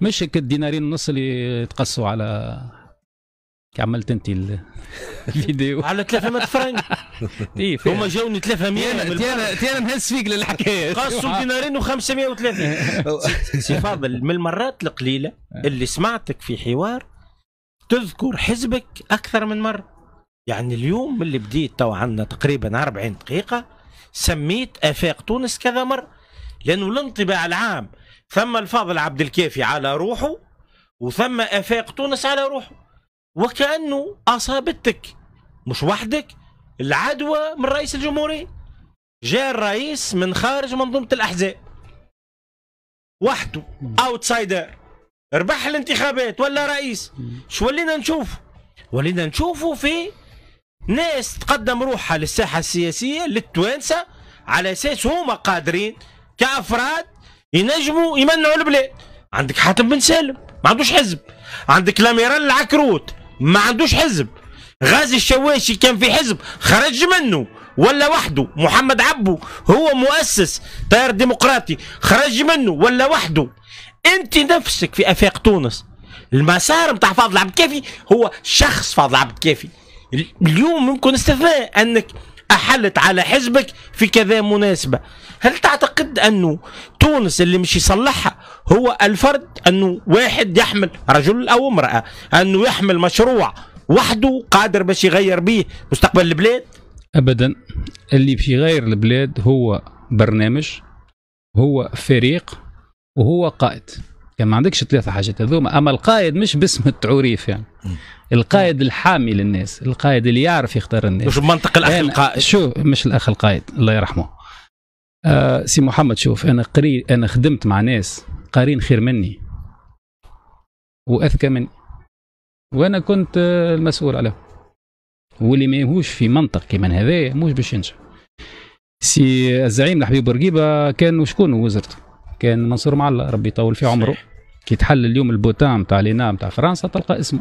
مش كالدينارين النص اللي تقصوا على عملت انت الفيديو على 300 فرنك إيه، هما جاوني 300 انا انا نهز فيك للحكايه قصوا دينارين و530 سي فاضل من المرات القليله آه. اللي سمعتك في حوار تذكر حزبك اكثر من مره يعني اليوم اللي بديت تو عندنا تقريبا 40 دقيقه سميت افاق تونس كذا مره لانه الانطباع العام ثم الفاضل عبد الكافي على روحه وثم افاق تونس على روحه وكأنه أصابتك مش وحدك العدوى من رئيس الجمهورية جاء الرئيس من خارج منظومة الأحزاب وحده اوتسايدر ربح الانتخابات ولا رئيس شو ولينا نشوف ولينا نشوفه في ناس تقدم روحها للساحة السياسية للتوانسة على أساس هما قادرين كأفراد ينجموا يمنعوا البلاد عندك حاتم بن سالم ما عندوش حزب عندك لاميرال العكروت ما عندوش حزب غازي الشواشي كان في حزب خرج منه ولا وحده محمد عبو هو مؤسس تيار ديمقراطي خرج منه ولا وحده انت نفسك في افاق تونس المسار متاع فاضل عبد الكافي هو شخص فاضل عبد الكافي اليوم ممكن استثناء انك أحلت على حزبك في كذا مناسبة هل تعتقد أنه تونس اللي مش يصلحها هو الفرد أنه واحد يحمل رجل أو امرأة أنه يحمل مشروع وحده قادر باش يغير به مستقبل البلاد أبدا اللي باش يغير البلاد هو برنامج هو فريق وهو قائد كان ما عندكش ثلاثه حاجات هذوما اما القائد مش باسم التعريف يعني القائد الحامي للناس القائد اللي يعرف يختار الناس مش منطق الاخ يعني القائد شو مش الاخ القائد الله يرحمه آه سي محمد شوف انا قري انا خدمت مع ناس قارين خير مني واذكى مني وانا كنت المسؤول عليهم واللي ماهوش في منطق كيما هذا هذايا مش باش ينجح سي الزعيم الحبيب بورقيبه كان وشكون وزرته كان منصور معلق ربي يطول في عمره كي تحل اليوم البوتان تاع لينا تاع فرنسا تلقى اسمه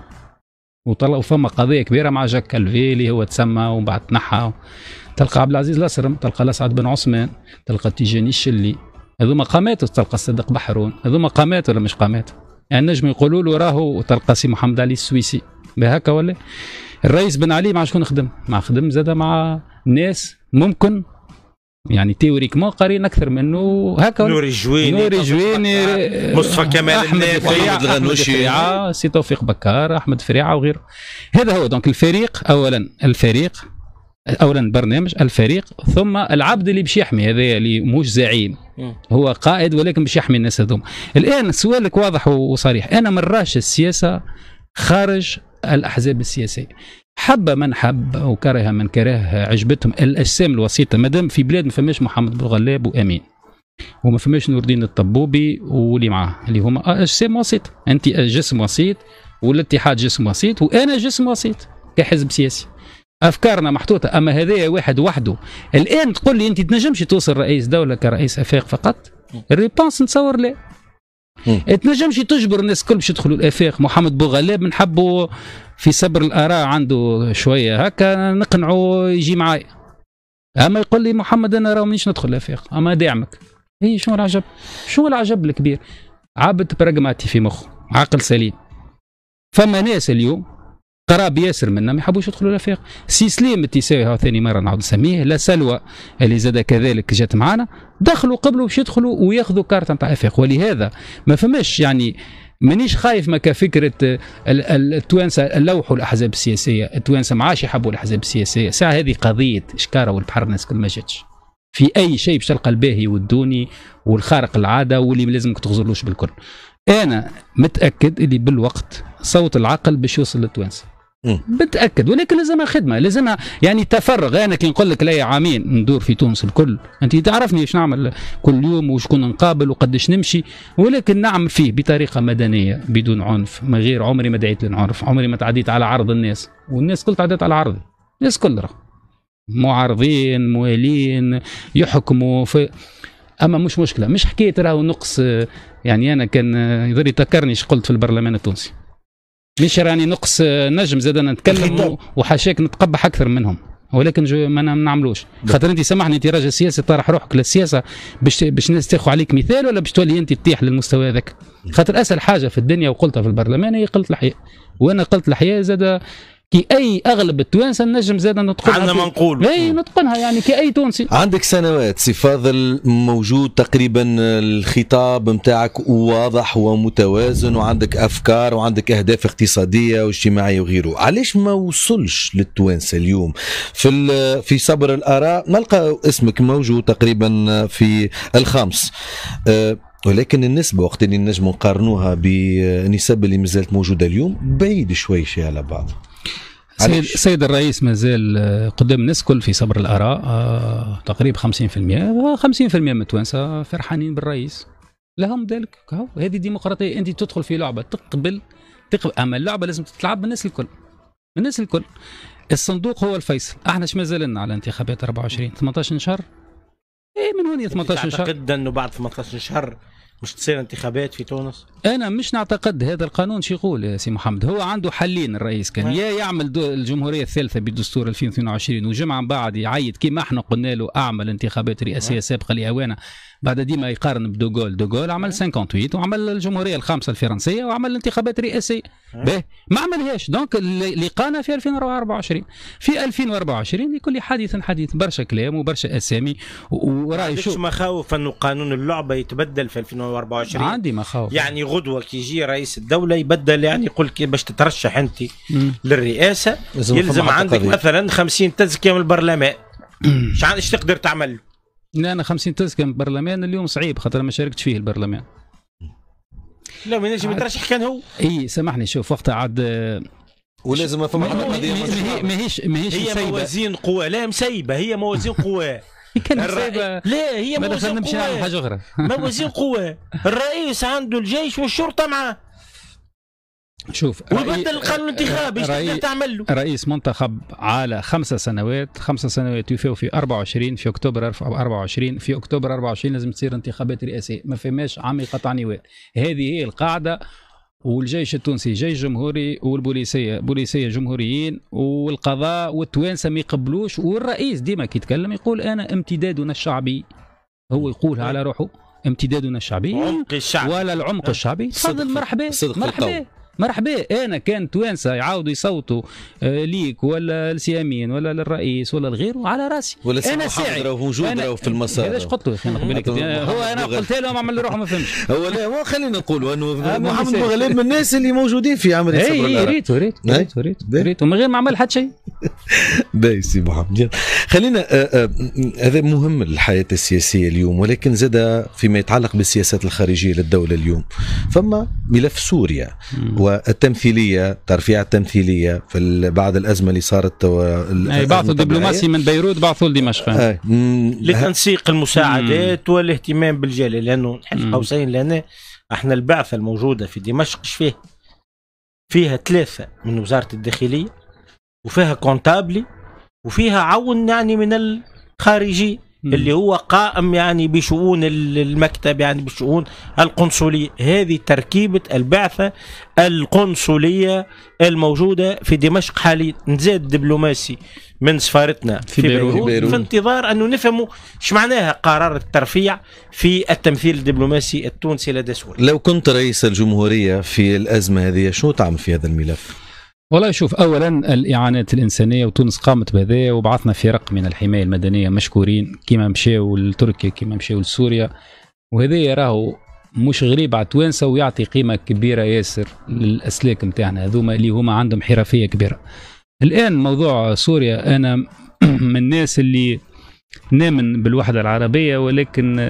وطلع فما قضيه كبيره مع جاك كالفيلي هو تسمى ومن بعد تنحى تلقى عبد العزيز الاسرم تلقى الاسعد بن عثمان تلقى تيجاني الشلي هذوما قامات تلقى الصدق بحرون هذوما قامات ولا مش قامات يعني نجم يقولوا له راهو تلقى سي محمد علي السويسي بهكا ولا الرئيس بن علي مع شكون خدم مع خدم زاد مع ناس ممكن يعني تيوريكمون قارين اكثر منه هكا نوري جويني نوري جويني آه، مصطفى كمال احمد الغنوشي سي توفيق بكار احمد فريعه وغيره هذا هو دونك الفريق اولا الفريق اولا برنامج الفريق ثم العبد اللي باش يحمي هذا اللي مش زعيم هو قائد ولكن باش يحمي الناس هذوما الان سؤالك واضح وصريح انا من راش السياسه خارج الاحزاب السياسيه حب من حب وكره من كره عجبتهم الاجسام الوسيطه مادام في بلاد ما فماش محمد بالغلاب وامين وما فماش نور الدين الطبوبي واللي معاه اللي هما اجسام وسيطه انت جسم وسيط والاتحاد جسم وسيط وانا جسم وسيط كحزب سياسي افكارنا محطوطه اما هذايا واحد وحده الان تقول لي انت تنجمش توصل رئيس دوله كرئيس افاق فقط الريبونس نتصور لا تنجمش تجبر الناس الكل باش يدخلوا الافاق محمد بوغلاب نحبوا في صبر الاراء عنده شويه هكا نقنعه يجي معايا اما يقول لي محمد انا راه مانيش ندخل الافاق اما داعمك هي شنو العجب شنو العجب الكبير عبد براغماتي في مخه عقل سليم فما ناس اليوم قراب ياسر منا ما يحبوش يدخلوا الافاق سي سليم هاو ثاني مره نعاود نسميه لا سلوى اللي زاد كذلك جات معنا دخلوا قبلوا باش يدخلوا وياخذوا كارت نتاع الافاق ولهذا ما فماش يعني مانيش خايف ما كفكره التوانسه لوحوا الاحزاب السياسيه التوانسه ما عادش يحبوا الاحزاب السياسيه ساعه هذه قضيه شكاره والبحر الناس كل ما جاتش في اي شيء باش تلقى الباهي والدوني والخارق العاده واللي لازمك تغزرلوش بالكل انا متاكد اللي بالوقت صوت العقل باش يوصل للتوانسه بتاكد ولكن لازمها خدمه لازمها يعني تفرغ انا كي نقول لك لي عامين ندور في تونس الكل انت تعرفني ايش نعمل كل يوم وشكون نقابل وقداش نمشي ولكن نعمل فيه بطريقه مدنيه بدون عنف من غير عمري ما دعيت للعنف عمري ما تعديت على عرض الناس والناس كل تعديت على عرضي الناس كل راه معارضين موالين يحكموا في اما مش مشكله مش حكايه راهو نقص يعني انا كان يضر ايش قلت في البرلمان التونسي مش راني نقص نجم زاد نتكلم وحاشاك نتقبح اكثر منهم ولكن جو ما نعملوش خاطر انت سامحني انت راجل سياسي طرح روحك للسياسه باش باش الناس تاخذ عليك مثال ولا باش تولي انت تطيح للمستوى هذاك خاطر اسهل حاجه في الدنيا وقلتها في البرلمان هي قلت الحياه وانا قلت الحياه زاد كي اي اغلب التوانسه نجم زاد نتقنها عندنا ما نقول اي نتقنها يعني كي اي تونسي عندك سنوات سي فاضل موجود تقريبا الخطاب نتاعك واضح ومتوازن وعندك افكار وعندك اهداف اقتصاديه واجتماعيه وغيره علاش ما وصلش للتوانسه اليوم في في صبر الاراء نلقى اسمك موجود تقريبا في الخامس أه ولكن النسبة وقت اللي نجم نقارنوها بالنسب اللي مازالت موجودة اليوم بعيد شوي شيء على بعض سيد, سيد الرئيس مازال آه، قدام الناس الكل في صبر الاراء تقريبا 50% و50% من التوانسه فرحانين بالرئيس لهم ذلك هذه ديمقراطيه انت تدخل في لعبه تقبل تقبل اما اللعبه لازم تتلعب بالناس الكل الناس الكل الصندوق هو الفيصل احنا اش مازال على انتخابات 24 18 شهر ايه من هون 18 شهر تعتقد انه بعد 18 شهر مش تصير انتخابات في تونس؟ انا مش نعتقد هذا القانون شو يقول يا سي محمد هو عنده حلين الرئيس كان نعم. يا يعمل الجمهوريه الثالثه بالدستور 2022 وجمعه بعد يعيد كما احنا قلنا له اعمل انتخابات رئاسيه نعم. سابقه لاوانه بعد ديما يقارن بدوغول دوغول عمل 58 وعمل الجمهوريه الخامسه الفرنسيه وعمل انتخابات رئاسيه به ما عملهاش دونك اللي قانا في 2024 في 2024 لكل حديث حديث برشا كلام وبرشا اسامي وراي شو مخاوف انه قانون اللعبه يتبدل في 2024 عندي مخاوف يعني غدوه كي يجي رئيس الدوله يبدل يعني يقول باش تترشح انت للرئاسه يلزم عندك مثلا 50 تزكيه من البرلمان ايش تقدر تعمل لا انا 50 تسكن برلمان اليوم صعيب خاطر ما شاركتش فيه البرلمان لا ما ينجم يترشح كان هو اي سامحني شوف وقتها عاد آه، ولازم فما ماهيش ماهيش هي موازين قوى لا مسيبه هي موازين قوى كان لا هي موازين قوى حاجه اخرى موازين قوى الرئيس عنده الجيش والشرطه معاه شوف ويبدل القانون الانتخابي ايش تقدر تعمل له؟ رئيس منتخب على خمسة سنوات خمسة سنوات يوفوا في 24 في اكتوبر 24 في اكتوبر 24 لازم تصير انتخابات رئاسيه ما فماش عم يقطعني واد هذه هي القاعده والجيش التونسي جيش جمهوري والبوليسيه بوليسيه جمهوريين والقضاء والتوانسه ما يقبلوش والرئيس ديما كيتكلم يقول انا امتدادنا الشعبي هو يقولها على روحه امتدادنا الشعبي عمق الشعب ولا العمق أه. الشعبي تفضل مرحبا مرحبا مرحبا انا كان توانسه يعاودوا يصوتوا آه، ليك ولا لسيامين ولا للرئيس ولا لغيره على راسي ولا انا ساعي موجود راهو في المسار هذاش قلت له يا اخي هو انا قلت لهم عمل روحه ما فهمش هو لا هو خلينا نقولوا انه آه، محمد بوغليب من الناس اللي موجودين في عمل إيه، صبر اي ريتو ريتو ريتو ريتو, ريتو من غير ما عمل حتى شيء باهي سي محمد خلينا آه، هذا مهم الحياه السياسيه اليوم ولكن زاد فيما يتعلق بالسياسات الخارجيه للدوله اليوم فما ملف سوريا والتمثيليه ترفيع التمثيليه في بعد الازمه اللي صارت أي بعثوا دبلوماسي من بيروت بعثوا لدمشق آه، لتنسيق المساعدات مم. والاهتمام بالجاليه لانه حد قوسين لان احنا البعثه الموجوده في دمشق ايش فيه؟ فيها ثلاثه من وزاره الداخليه وفيها كونتابلي وفيها عون يعني من الخارجي اللي هو قائم يعني بشؤون المكتب يعني بشؤون القنصلية هذه تركيبة البعثة القنصلية الموجودة في دمشق حاليا نزاد دبلوماسي من سفارتنا في, في بيروت, بيروت, بيروت في انتظار أنه نفهموا ايش معناها قرار الترفيع في التمثيل الدبلوماسي التونسي لدى سوريا لو كنت رئيس الجمهورية في الأزمة هذه شنو تعمل في هذا الملف؟ والله شوف اولا الاعانات الانسانيه وتونس قامت بهذا وبعثنا فرق من الحمايه المدنيه مشكورين كيما مشاو لتركيا كيما مشاو لسوريا وهذا راهو مش غريب على التوانسه ويعطي قيمه كبيره ياسر للاسلاك نتاعنا هذوما اللي هما عندهم حرفيه كبيره الان موضوع سوريا انا من الناس اللي نامن بالوحدة العربية ولكن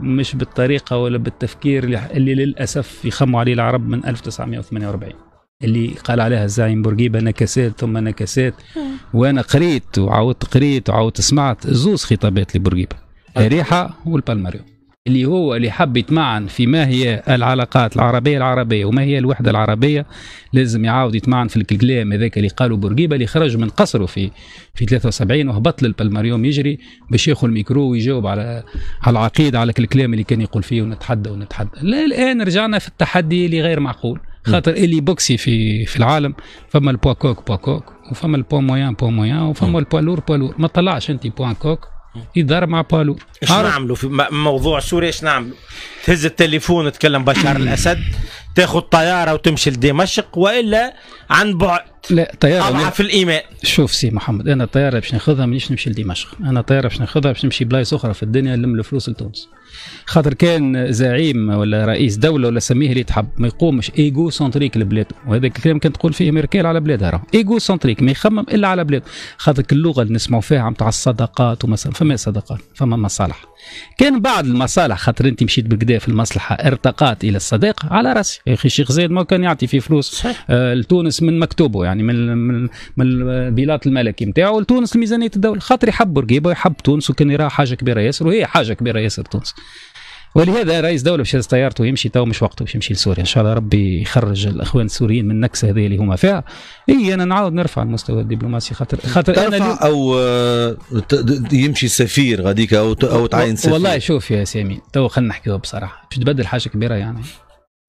مش بالطريقة ولا بالتفكير اللي للأسف يخموا عليه العرب من 1948 اللي قال عليها الزعيم بورقيبه نكسات ثم نكسات آه. وانا قريت وعاودت قريت وعاودت سمعت زوز خطابات لبورقيبه آه. الريحه والبالماريو اللي هو اللي حب يتمعن في ما هي العلاقات العربيه العربيه وما هي الوحده العربيه لازم يعاود يتمعن في الكلام هذاك اللي قالوا بورقيبه اللي خرج من قصره في في 73 وهبط للبلماريوم يجري باش ياخذ الميكرو ويجاوب على على العقيده على الكلام اللي كان يقول فيه ونتحدى ونتحدى الان رجعنا في التحدي اللي غير معقول خاطر اللي بوكسي في في العالم فما البوا كوك بوا كوك وفما البوا مويان بوا مويان وفما البوا لور بوا لور ما طلعش انت بوا كوك يدار مع بالو ايش نعملوا في موضوع سوريا ايش نعملوا؟ تهز التليفون تكلم بشار الاسد تاخذ طياره وتمشي لدمشق والا عن بعد لا طياره اضعف الايمان شوف سي محمد انا الطياره باش ناخذها مانيش نمشي لدمشق انا الطياره باش ناخذها باش نمشي بلايص اخرى في الدنيا نلم الفلوس لتونس خاطر كان زعيم ولا رئيس دوله ولا سميه اللي تحب ما يقومش ايجو سنتريك لبلاده وهذا الكلام كان تقول فيه ميركيل على بلادها راه ايجو سنتريك ما يخمم الا على بلاده خاطر اللغه اللي نسمعوا فيها نتاع الصدقات وما فما صدقات فما مصالح كان بعض المصالح خاطر انت مشيت بالكدا في المصلحه ارتقات الى الصداقه على راسي يا اخي الشيخ زايد ما كان يعطي في فلوس آه لتونس من مكتوبه يعني من من, من البلاط الملكي نتاعو لتونس ميزانيه الدوله خاطر يحب بورقيبه يحب تونس وكان يراها حاجه كبيره ياسر وهي حاجه كبيره ياسر تونس ولهذا رئيس دوله باش طيارته يمشي تو مش وقته باش يمشي لسوريا ان شاء الله ربي يخرج الاخوان السوريين من النكسه هذه اللي هما فيها اي انا نعاود نرفع المستوى الدبلوماسي خاطر خاطر انا اليوم او آه، يمشي سفير غاديك او او تعين سفير والله شوف يا سامي تو خلينا نحكيو بصراحه باش تبدل حاجه كبيره يعني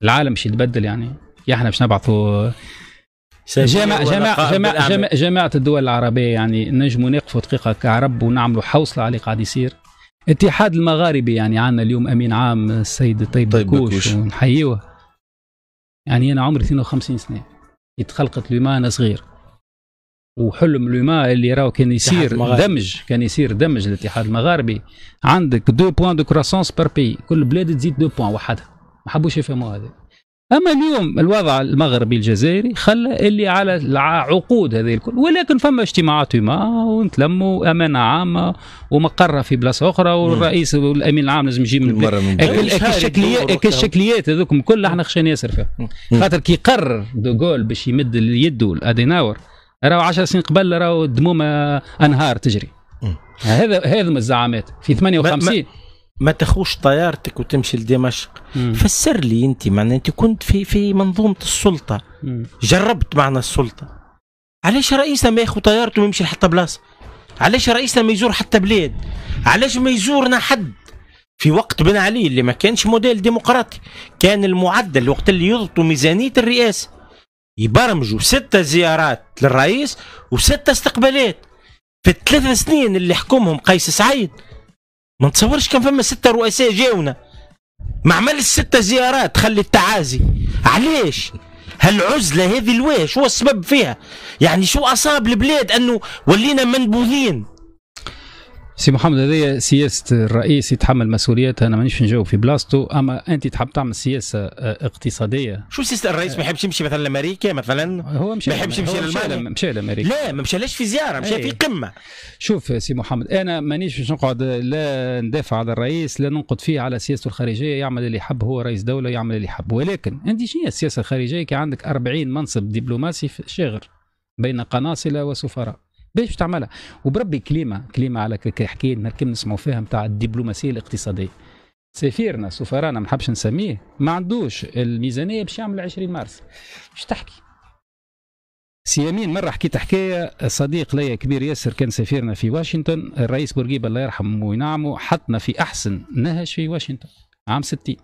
العالم باش يتبدل يعني يا احنا باش نبعثوا جماعة جماعة جماعة جماعة الدول العربية يعني نجموا نقفوا دقيقة كعرب ونعملوا حوصلة على اللي قاعد يصير اتحاد المغاربي يعني عندنا اليوم امين عام السيد طيب, طيب بكوش, بكوش. ونحييوه يعني انا عمري 52 سنه اتخلقت لما انا صغير وحلم لما اللي راهو كان يصير دمج كان يصير دمج الاتحاد المغاربي عندك دو بوان دو كراسونس بار بي كل بلاد تزيد دو بوان وحدها ما حبوش يفهموا هذا اما اليوم الوضع المغربي الجزائري خلى اللي على عقود هذه الكل ولكن فما اجتماعات ما ونتلموا امانه عامه ومقره في بلاصه اخرى والرئيس والامين العام لازم يجي من الشكليات الشكليات هذوكم كل احنا خشين ياسر فيها خاطر كي قرر دوغول باش يمد يده لاديناور راهو 10 سنين قبل راهو الدموم آه، انهار تجري هذا هذا الزعامات في 58 ما تاخوش طيارتك وتمشي لدمشق مم. فسر لي انت معنى انت كنت في في منظومه السلطه مم. جربت معنى السلطه علاش رئيسنا ما ياخذ طيارته ويمشي لحتى بلاصه علاش رئيسنا ما يزور حتى بلاد علاش ما يزورنا حد في وقت بن علي اللي ما كانش موديل ديمقراطي كان المعدل وقت اللي يضبطوا ميزانيه الرئاسه يبرمجوا ستة زيارات للرئيس وستة استقبالات في الثلاث سنين اللي حكمهم قيس سعيد ما نتصورش كان فما ستة رؤساء جاونا ما عمل الستة زيارات خلي التعازي علاش هالعزلة هذه الواش هو السبب فيها يعني شو أصاب البلاد أنه ولينا منبوذين سي محمد هذايا سياسه الرئيس يتحمل مسؤوليتها انا مانيش نجاوب في بلاصتو اما انت تحب تعمل سياسه آه، اقتصاديه شو سياسه الرئيس ما يحبش يمشي مثلا لامريكا مثلا هو مشى ما يحبش يمشي لالمانيا مشى لامريكا لا ما مشالش في زياره مشى في إيه. قمه شوف سي محمد انا مانيش باش نقعد لا ندافع على الرئيس لا ننقد فيه على سياسته الخارجيه يعمل اللي يحب هو رئيس دوله يعمل اللي يحب ولكن انت شنو هي السياسه الخارجيه كي عندك 40 منصب دبلوماسي شاغر بين قناصله وسفراء باش تعملها وبربي كليمه كليمه على كي حكايه نركب نسمعوا فيها نتاع الدبلوماسيه الاقتصاديه سفيرنا سفرانا ما نحبش نسميه ما عندوش الميزانيه باش يعمل 20 مارس باش تحكي سيامين مره حكيت حكايه صديق ليا كبير ياسر كان سفيرنا في واشنطن الرئيس بورقيبه الله يرحمه وينعمه حطنا في احسن نهج في واشنطن عام 60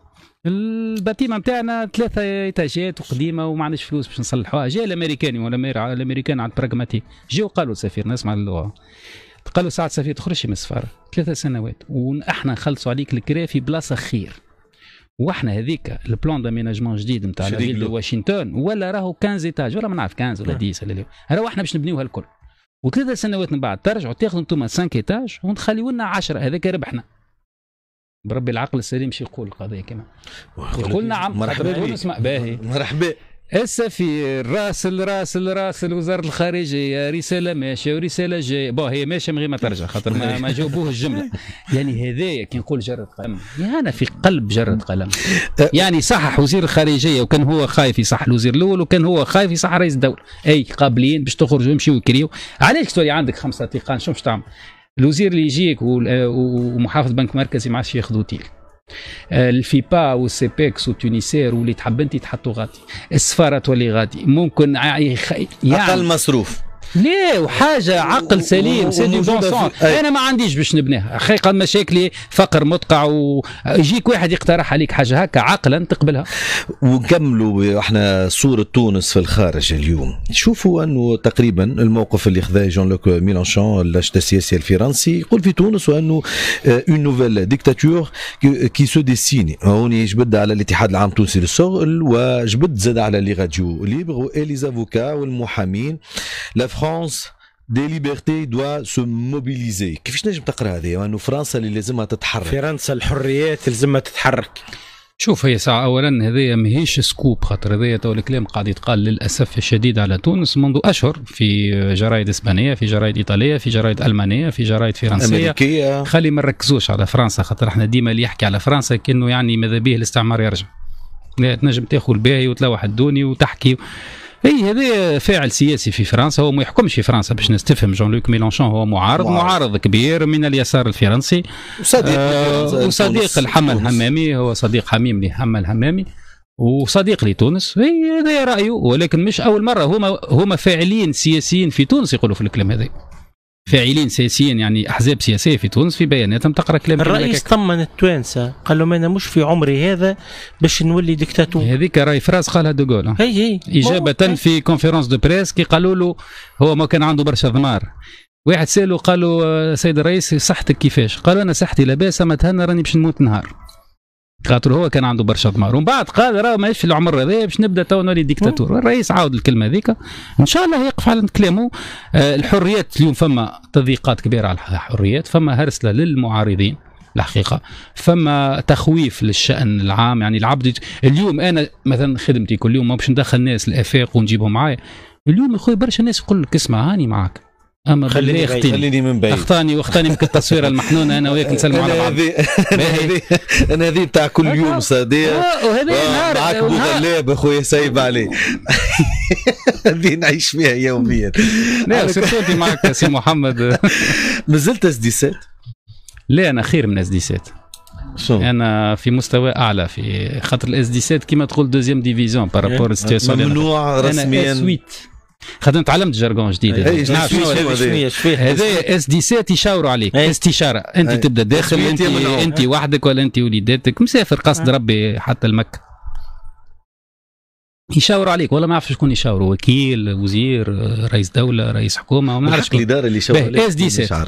الباتيمه نتاعنا ثلاثه ايتاجات وقديمه وما عندناش فلوس باش نصلحوها جاء الامريكاني ولا الامريكان على البراغماتيك جاو قالوا السفير نسمع اللغه قالوا ساعة السفير تخرج من السفارة ثلاثة سنوات واحنا نخلصوا عليك الكرا في بلاصة خير واحنا هذيك البلان داميناجمون جديد نتاع واشنطن ولا راهو 15 ايتاج ولا ما نعرف 15 ولا 10 نعم. ولا راهو احنا باش نبنيوها الكل وثلاثة سنوات من بعد ترجعوا تاخذوا انتم 5 ايتاج ونخليوا لنا 10 هذاك ربحنا بربي العقل السليم شي يقول القضيه كما يقول نعم مرحبا اسمع باهي مرحبا السفير راسل راسل راسل وزارة الخارجية رسالة ماشية ورسالة جاية بو هي ماشية من غير ما ترجع خاطر ما, ما جاوبوه الجملة يعني هذايا كي نقول جرة قلم يا يعني أنا في قلب جرة قلم أه. يعني صحح وزير الخارجية وكان هو خايف يصح الوزير الأول وكان هو خايف يصح رئيس الدولة أي قابلين باش تخرجوا يمشيوا يكريوا علاش تولي عندك خمسة تيقان شنو باش تعمل الوزير اللي يجيك ومحافظ بنك مركزي ما عادش ياخذوا تيل آه، الفيبا والسيبيكس والتونيسير واللي تحب انت تحطوا غادي السفاره تولي غادي ممكن يعني اقل مصروف لا وحاجه عقل سليم سي دي بون انا ما عنديش باش نبنيها حقيقه مشاكلي فقر مدقع ويجيك واحد يقترح عليك حاجه هكا عقلا تقبلها ونكملوا احنا صوره تونس في الخارج اليوم شوفوا انه تقريبا الموقف اللي خذاه جون لوك ميلانشون لاشتا السياسي الفرنسي يقول في تونس وانه اون نوفيل ديكتاتور كي سو ديسيني هوني جبد على الاتحاد العام التونسي للشغل وجبد زاد على لي راديو ليبر زافوكا والمحامين لا فرانس دي ليبرتي دوا سو موبيليزي كيفاش تنجم تقرا هذه يعني انه يعني فرنسا اللي لازمها تتحرك فرنسا الحريات لازمها تتحرك شوف هي ساعة أولا هذه ماهيش سكوب خاطر هذايا تو الكلام قاعد يتقال للأسف الشديد على تونس منذ أشهر في جرايد إسبانية في جرايد إيطالية في جرايد ألمانية في جرايد فرنسية أمريكية خلي ما نركزوش على فرنسا خاطر احنا ديما اللي يحكي على فرنسا كأنه يعني ماذا به الاستعمار يرجع تنجم تاخذ الباهي وتلوح الدوني وتحكي اي هذا فاعل سياسي في فرنسا هو ما يحكمش في فرنسا باش نستفهم جون لوك ميلانشون هو معارض معارض, معارض كبير من اليسار الفرنسي آه، وصديق آه وصديق الحمى الهمامي هو صديق حميم لحمى الهمامي وصديق لتونس هذا رايه ولكن مش اول مره هما هما فاعلين سياسيين في تونس يقولوا في الكلام هذا فاعلين سياسيين يعني احزاب سياسيه في تونس في بياناتهم تقرا كلام الرئيس طمن التوانسه قال لهم انا مش في عمري هذا باش نولي ديكتاتور هذيك راي فراس قالها دوغول هي هي اجابه هي. في كونفيرونس دو بريس كي قالوا له هو ما كان عنده برشا ضمار واحد سالوا قالوا آه، سيد الرئيس صحتك كيفاش؟ قالوا انا صحتي لاباس اما تهنى راني باش نموت نهار خاطر هو كان عنده برشا ضمار ومن بعد قال راه ماهيش في العمر هذايا باش نبدا تو نولي ديكتاتور الرئيس عاود الكلمه هذيك ان شاء الله يقف على كلامه آه الحريات اليوم فما تضييقات كبيره على الحريات فما هرسله للمعارضين الحقيقه فما تخويف للشان العام يعني العبد اليوم انا مثلا خدمتي كل يوم ما باش ندخل ناس الافاق ونجيبهم معايا اليوم أخوي برشا ناس يقول لك اسمع هاني معاك اما خليني خليني من بعيد اخطاني واختنمك التصويره المحنونه انا وياك نسلم على بعض انا هذه بتاع كل يوم صديق آه، آه، معاك مغلاب اخويا سايب عليه هذه نعيش فيها يوميا لا سيرتو معك سي محمد مازلت اس سات؟ لا انا خير من اس 17 شو. انا في مستوى اعلى في خاطر الاس سات كيما تقول دوزيام ديفيزيون بارابور ممنوع رسميا انا اس 8 خاطر تعلمت جارجون جديد هذا اس دي سي تيشاوروا عليك استشاره انت تبدا داخل انت انت وحدك ولا انت وليداتك مسافر قصد ربي حتى المكه يشاوروا عليك ولا ما اعرف شكون يشاوروا وكيل وزير رئيس دوله رئيس حكومه ما شكون الاداره اللي يشاور عليك اس دي سي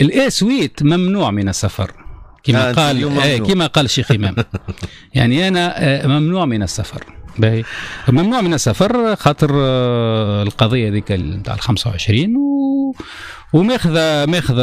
الاس ويت ممنوع من السفر كما آه، قال آه، كما قال الشيخ امام يعني انا آه، ممنوع من السفر باهي ممنوع من السفر خاطر آه، القضيه هذيك نتاع ال 25 و وماخذه ماخذه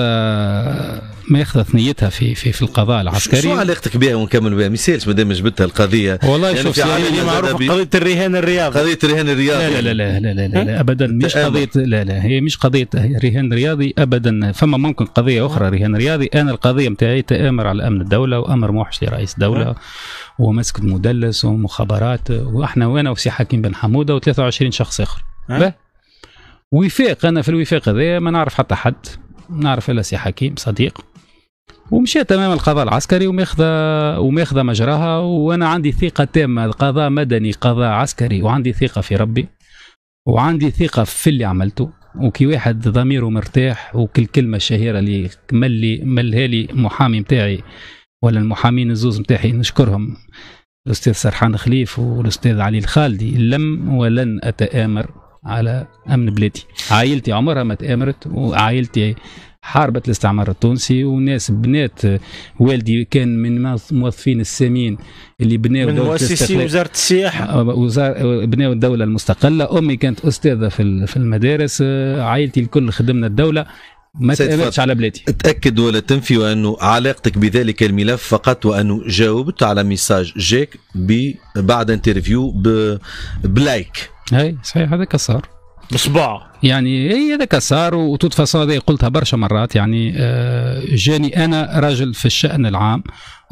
ماخذه ثنيتها في في في القضاء العسكري شو علاقتك بها ونكمل بها ما يسالش دام جبتها القضيه والله يعني شوف يعني, يعني معروف قضيه الرهان الرياضي قضيه الرهان الرياضي لا لا لا لا لا, لا, لا ابدا مش قضيه لا لا هي مش قضيه رهان رياضي ابدا فما ممكن قضيه اخرى رهان رياضي انا القضيه نتاعي تامر على امن الدوله وامر موحش لرئيس الدوله ومسكت مدلس ومخابرات واحنا وانا وسي حكيم بن حموده و23 شخص اخر أه؟ وفاق انا في الوفاق هذايا ما نعرف حتى حد نعرف الا سي حكيم صديق ومشى تمام القضاء العسكري وماخذه وماخذه مجراها وانا عندي ثقه تامه قضاء مدني قضاء عسكري وعندي ثقه في ربي وعندي ثقه في اللي عملته وكي واحد ضميره مرتاح وكل كلمه شهيره اللي ملي ملها لي محامي متاعي ولا المحامين الزوز نتاعي نشكرهم الاستاذ سرحان خليف والاستاذ علي الخالدي لم ولن اتامر على امن بلادي عائلتي عمرها ما تامرت وعائلتي حاربت الاستعمار التونسي وناس بنات والدي كان من موظفين السامين اللي بناوا من مؤسسي وزاره السياحه آه، وزار آه، بناوا الدوله المستقله امي كانت استاذه في المدارس آه، عائلتي الكل خدمنا الدوله ما تقلقش على بلادي تأكد ولا تنفي وأنه علاقتك بذلك الملف فقط وأنه جاوبت على ميساج جيك بعد انترفيو بلايك هاي صحيح هذاك صار بصبع يعني اي هذاك صار وتوت فاصون قلتها برشا مرات يعني آه، جاني انا راجل في الشان العام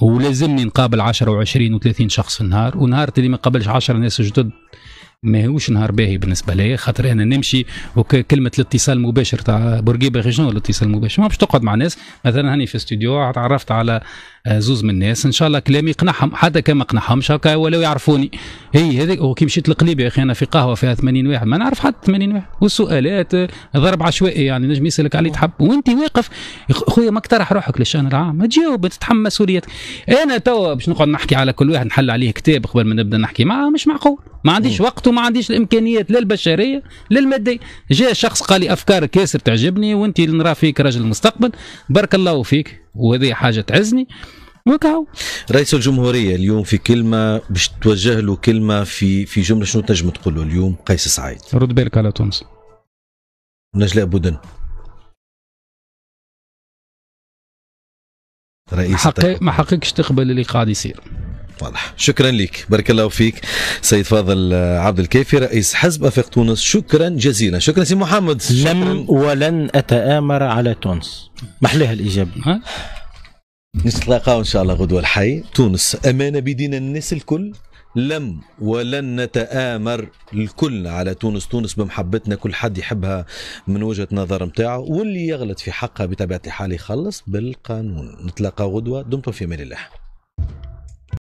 ولازمني نقابل 10 و20 و30 شخص في النهار ونهار اللي ما قابلش 10 ناس جدد ماهوش نهار باهي بالنسبه لي خاطر انا نمشي وكلمه الاتصال المباشر تاع بورقيبه ريجون الاتصال المباشر ما باش تقعد مع ناس مثلا هاني في استوديو تعرفت على آه، زوز من الناس ان شاء الله كلامي يقنعهم حتى كان ما قنعهمش هكا ولو يعرفوني هي هذيك وكي مشيت لقليبي يا اخي انا في قهوه فيها 80 واحد ما نعرف حد 80 واحد والسؤالات آه، ضرب عشوائي يعني نجم يسالك عليه تحب وانت واقف خويا ما اقترح روحك للشان العام تجاوب تتحمل مسؤوليتك انا توا باش نقعد نحكي على كل واحد نحل عليه كتاب قبل ما نبدا نحكي معاه مش معقول ما عنديش وقت وما عنديش الامكانيات لا البشريه لا الماديه جاء شخص قال لي افكارك ياسر تعجبني وانت نرى فيك راجل المستقبل بارك الله فيك وهذه حاجه تعزني وكاو رئيس الجمهوريه اليوم في كلمه باش توجه له كلمه في في جمله شنو تنجم تقول له اليوم قيس سعيد رد بالك على تونس نجلاء بودن رئيس حقي ما حقكش تقبل اللي قاعد يصير واضح شكرا لك بارك الله فيك سيد فاضل عبد الكافي رئيس حزب افاق تونس شكرا جزيلا شكرا سي محمد شكرا. لم ولن اتآمر على تونس محلها ها؟ نتلاقاو ان شاء الله غدوه الحي تونس امانه بيدين الناس الكل لم ولن نتآمر الكل على تونس تونس بمحبتنا كل حد يحبها من وجهة نظر متاعه واللي يغلط في حقها بطبيعة الحال يخلص بالقانون نتلقى غدوة دمتم في أمان الله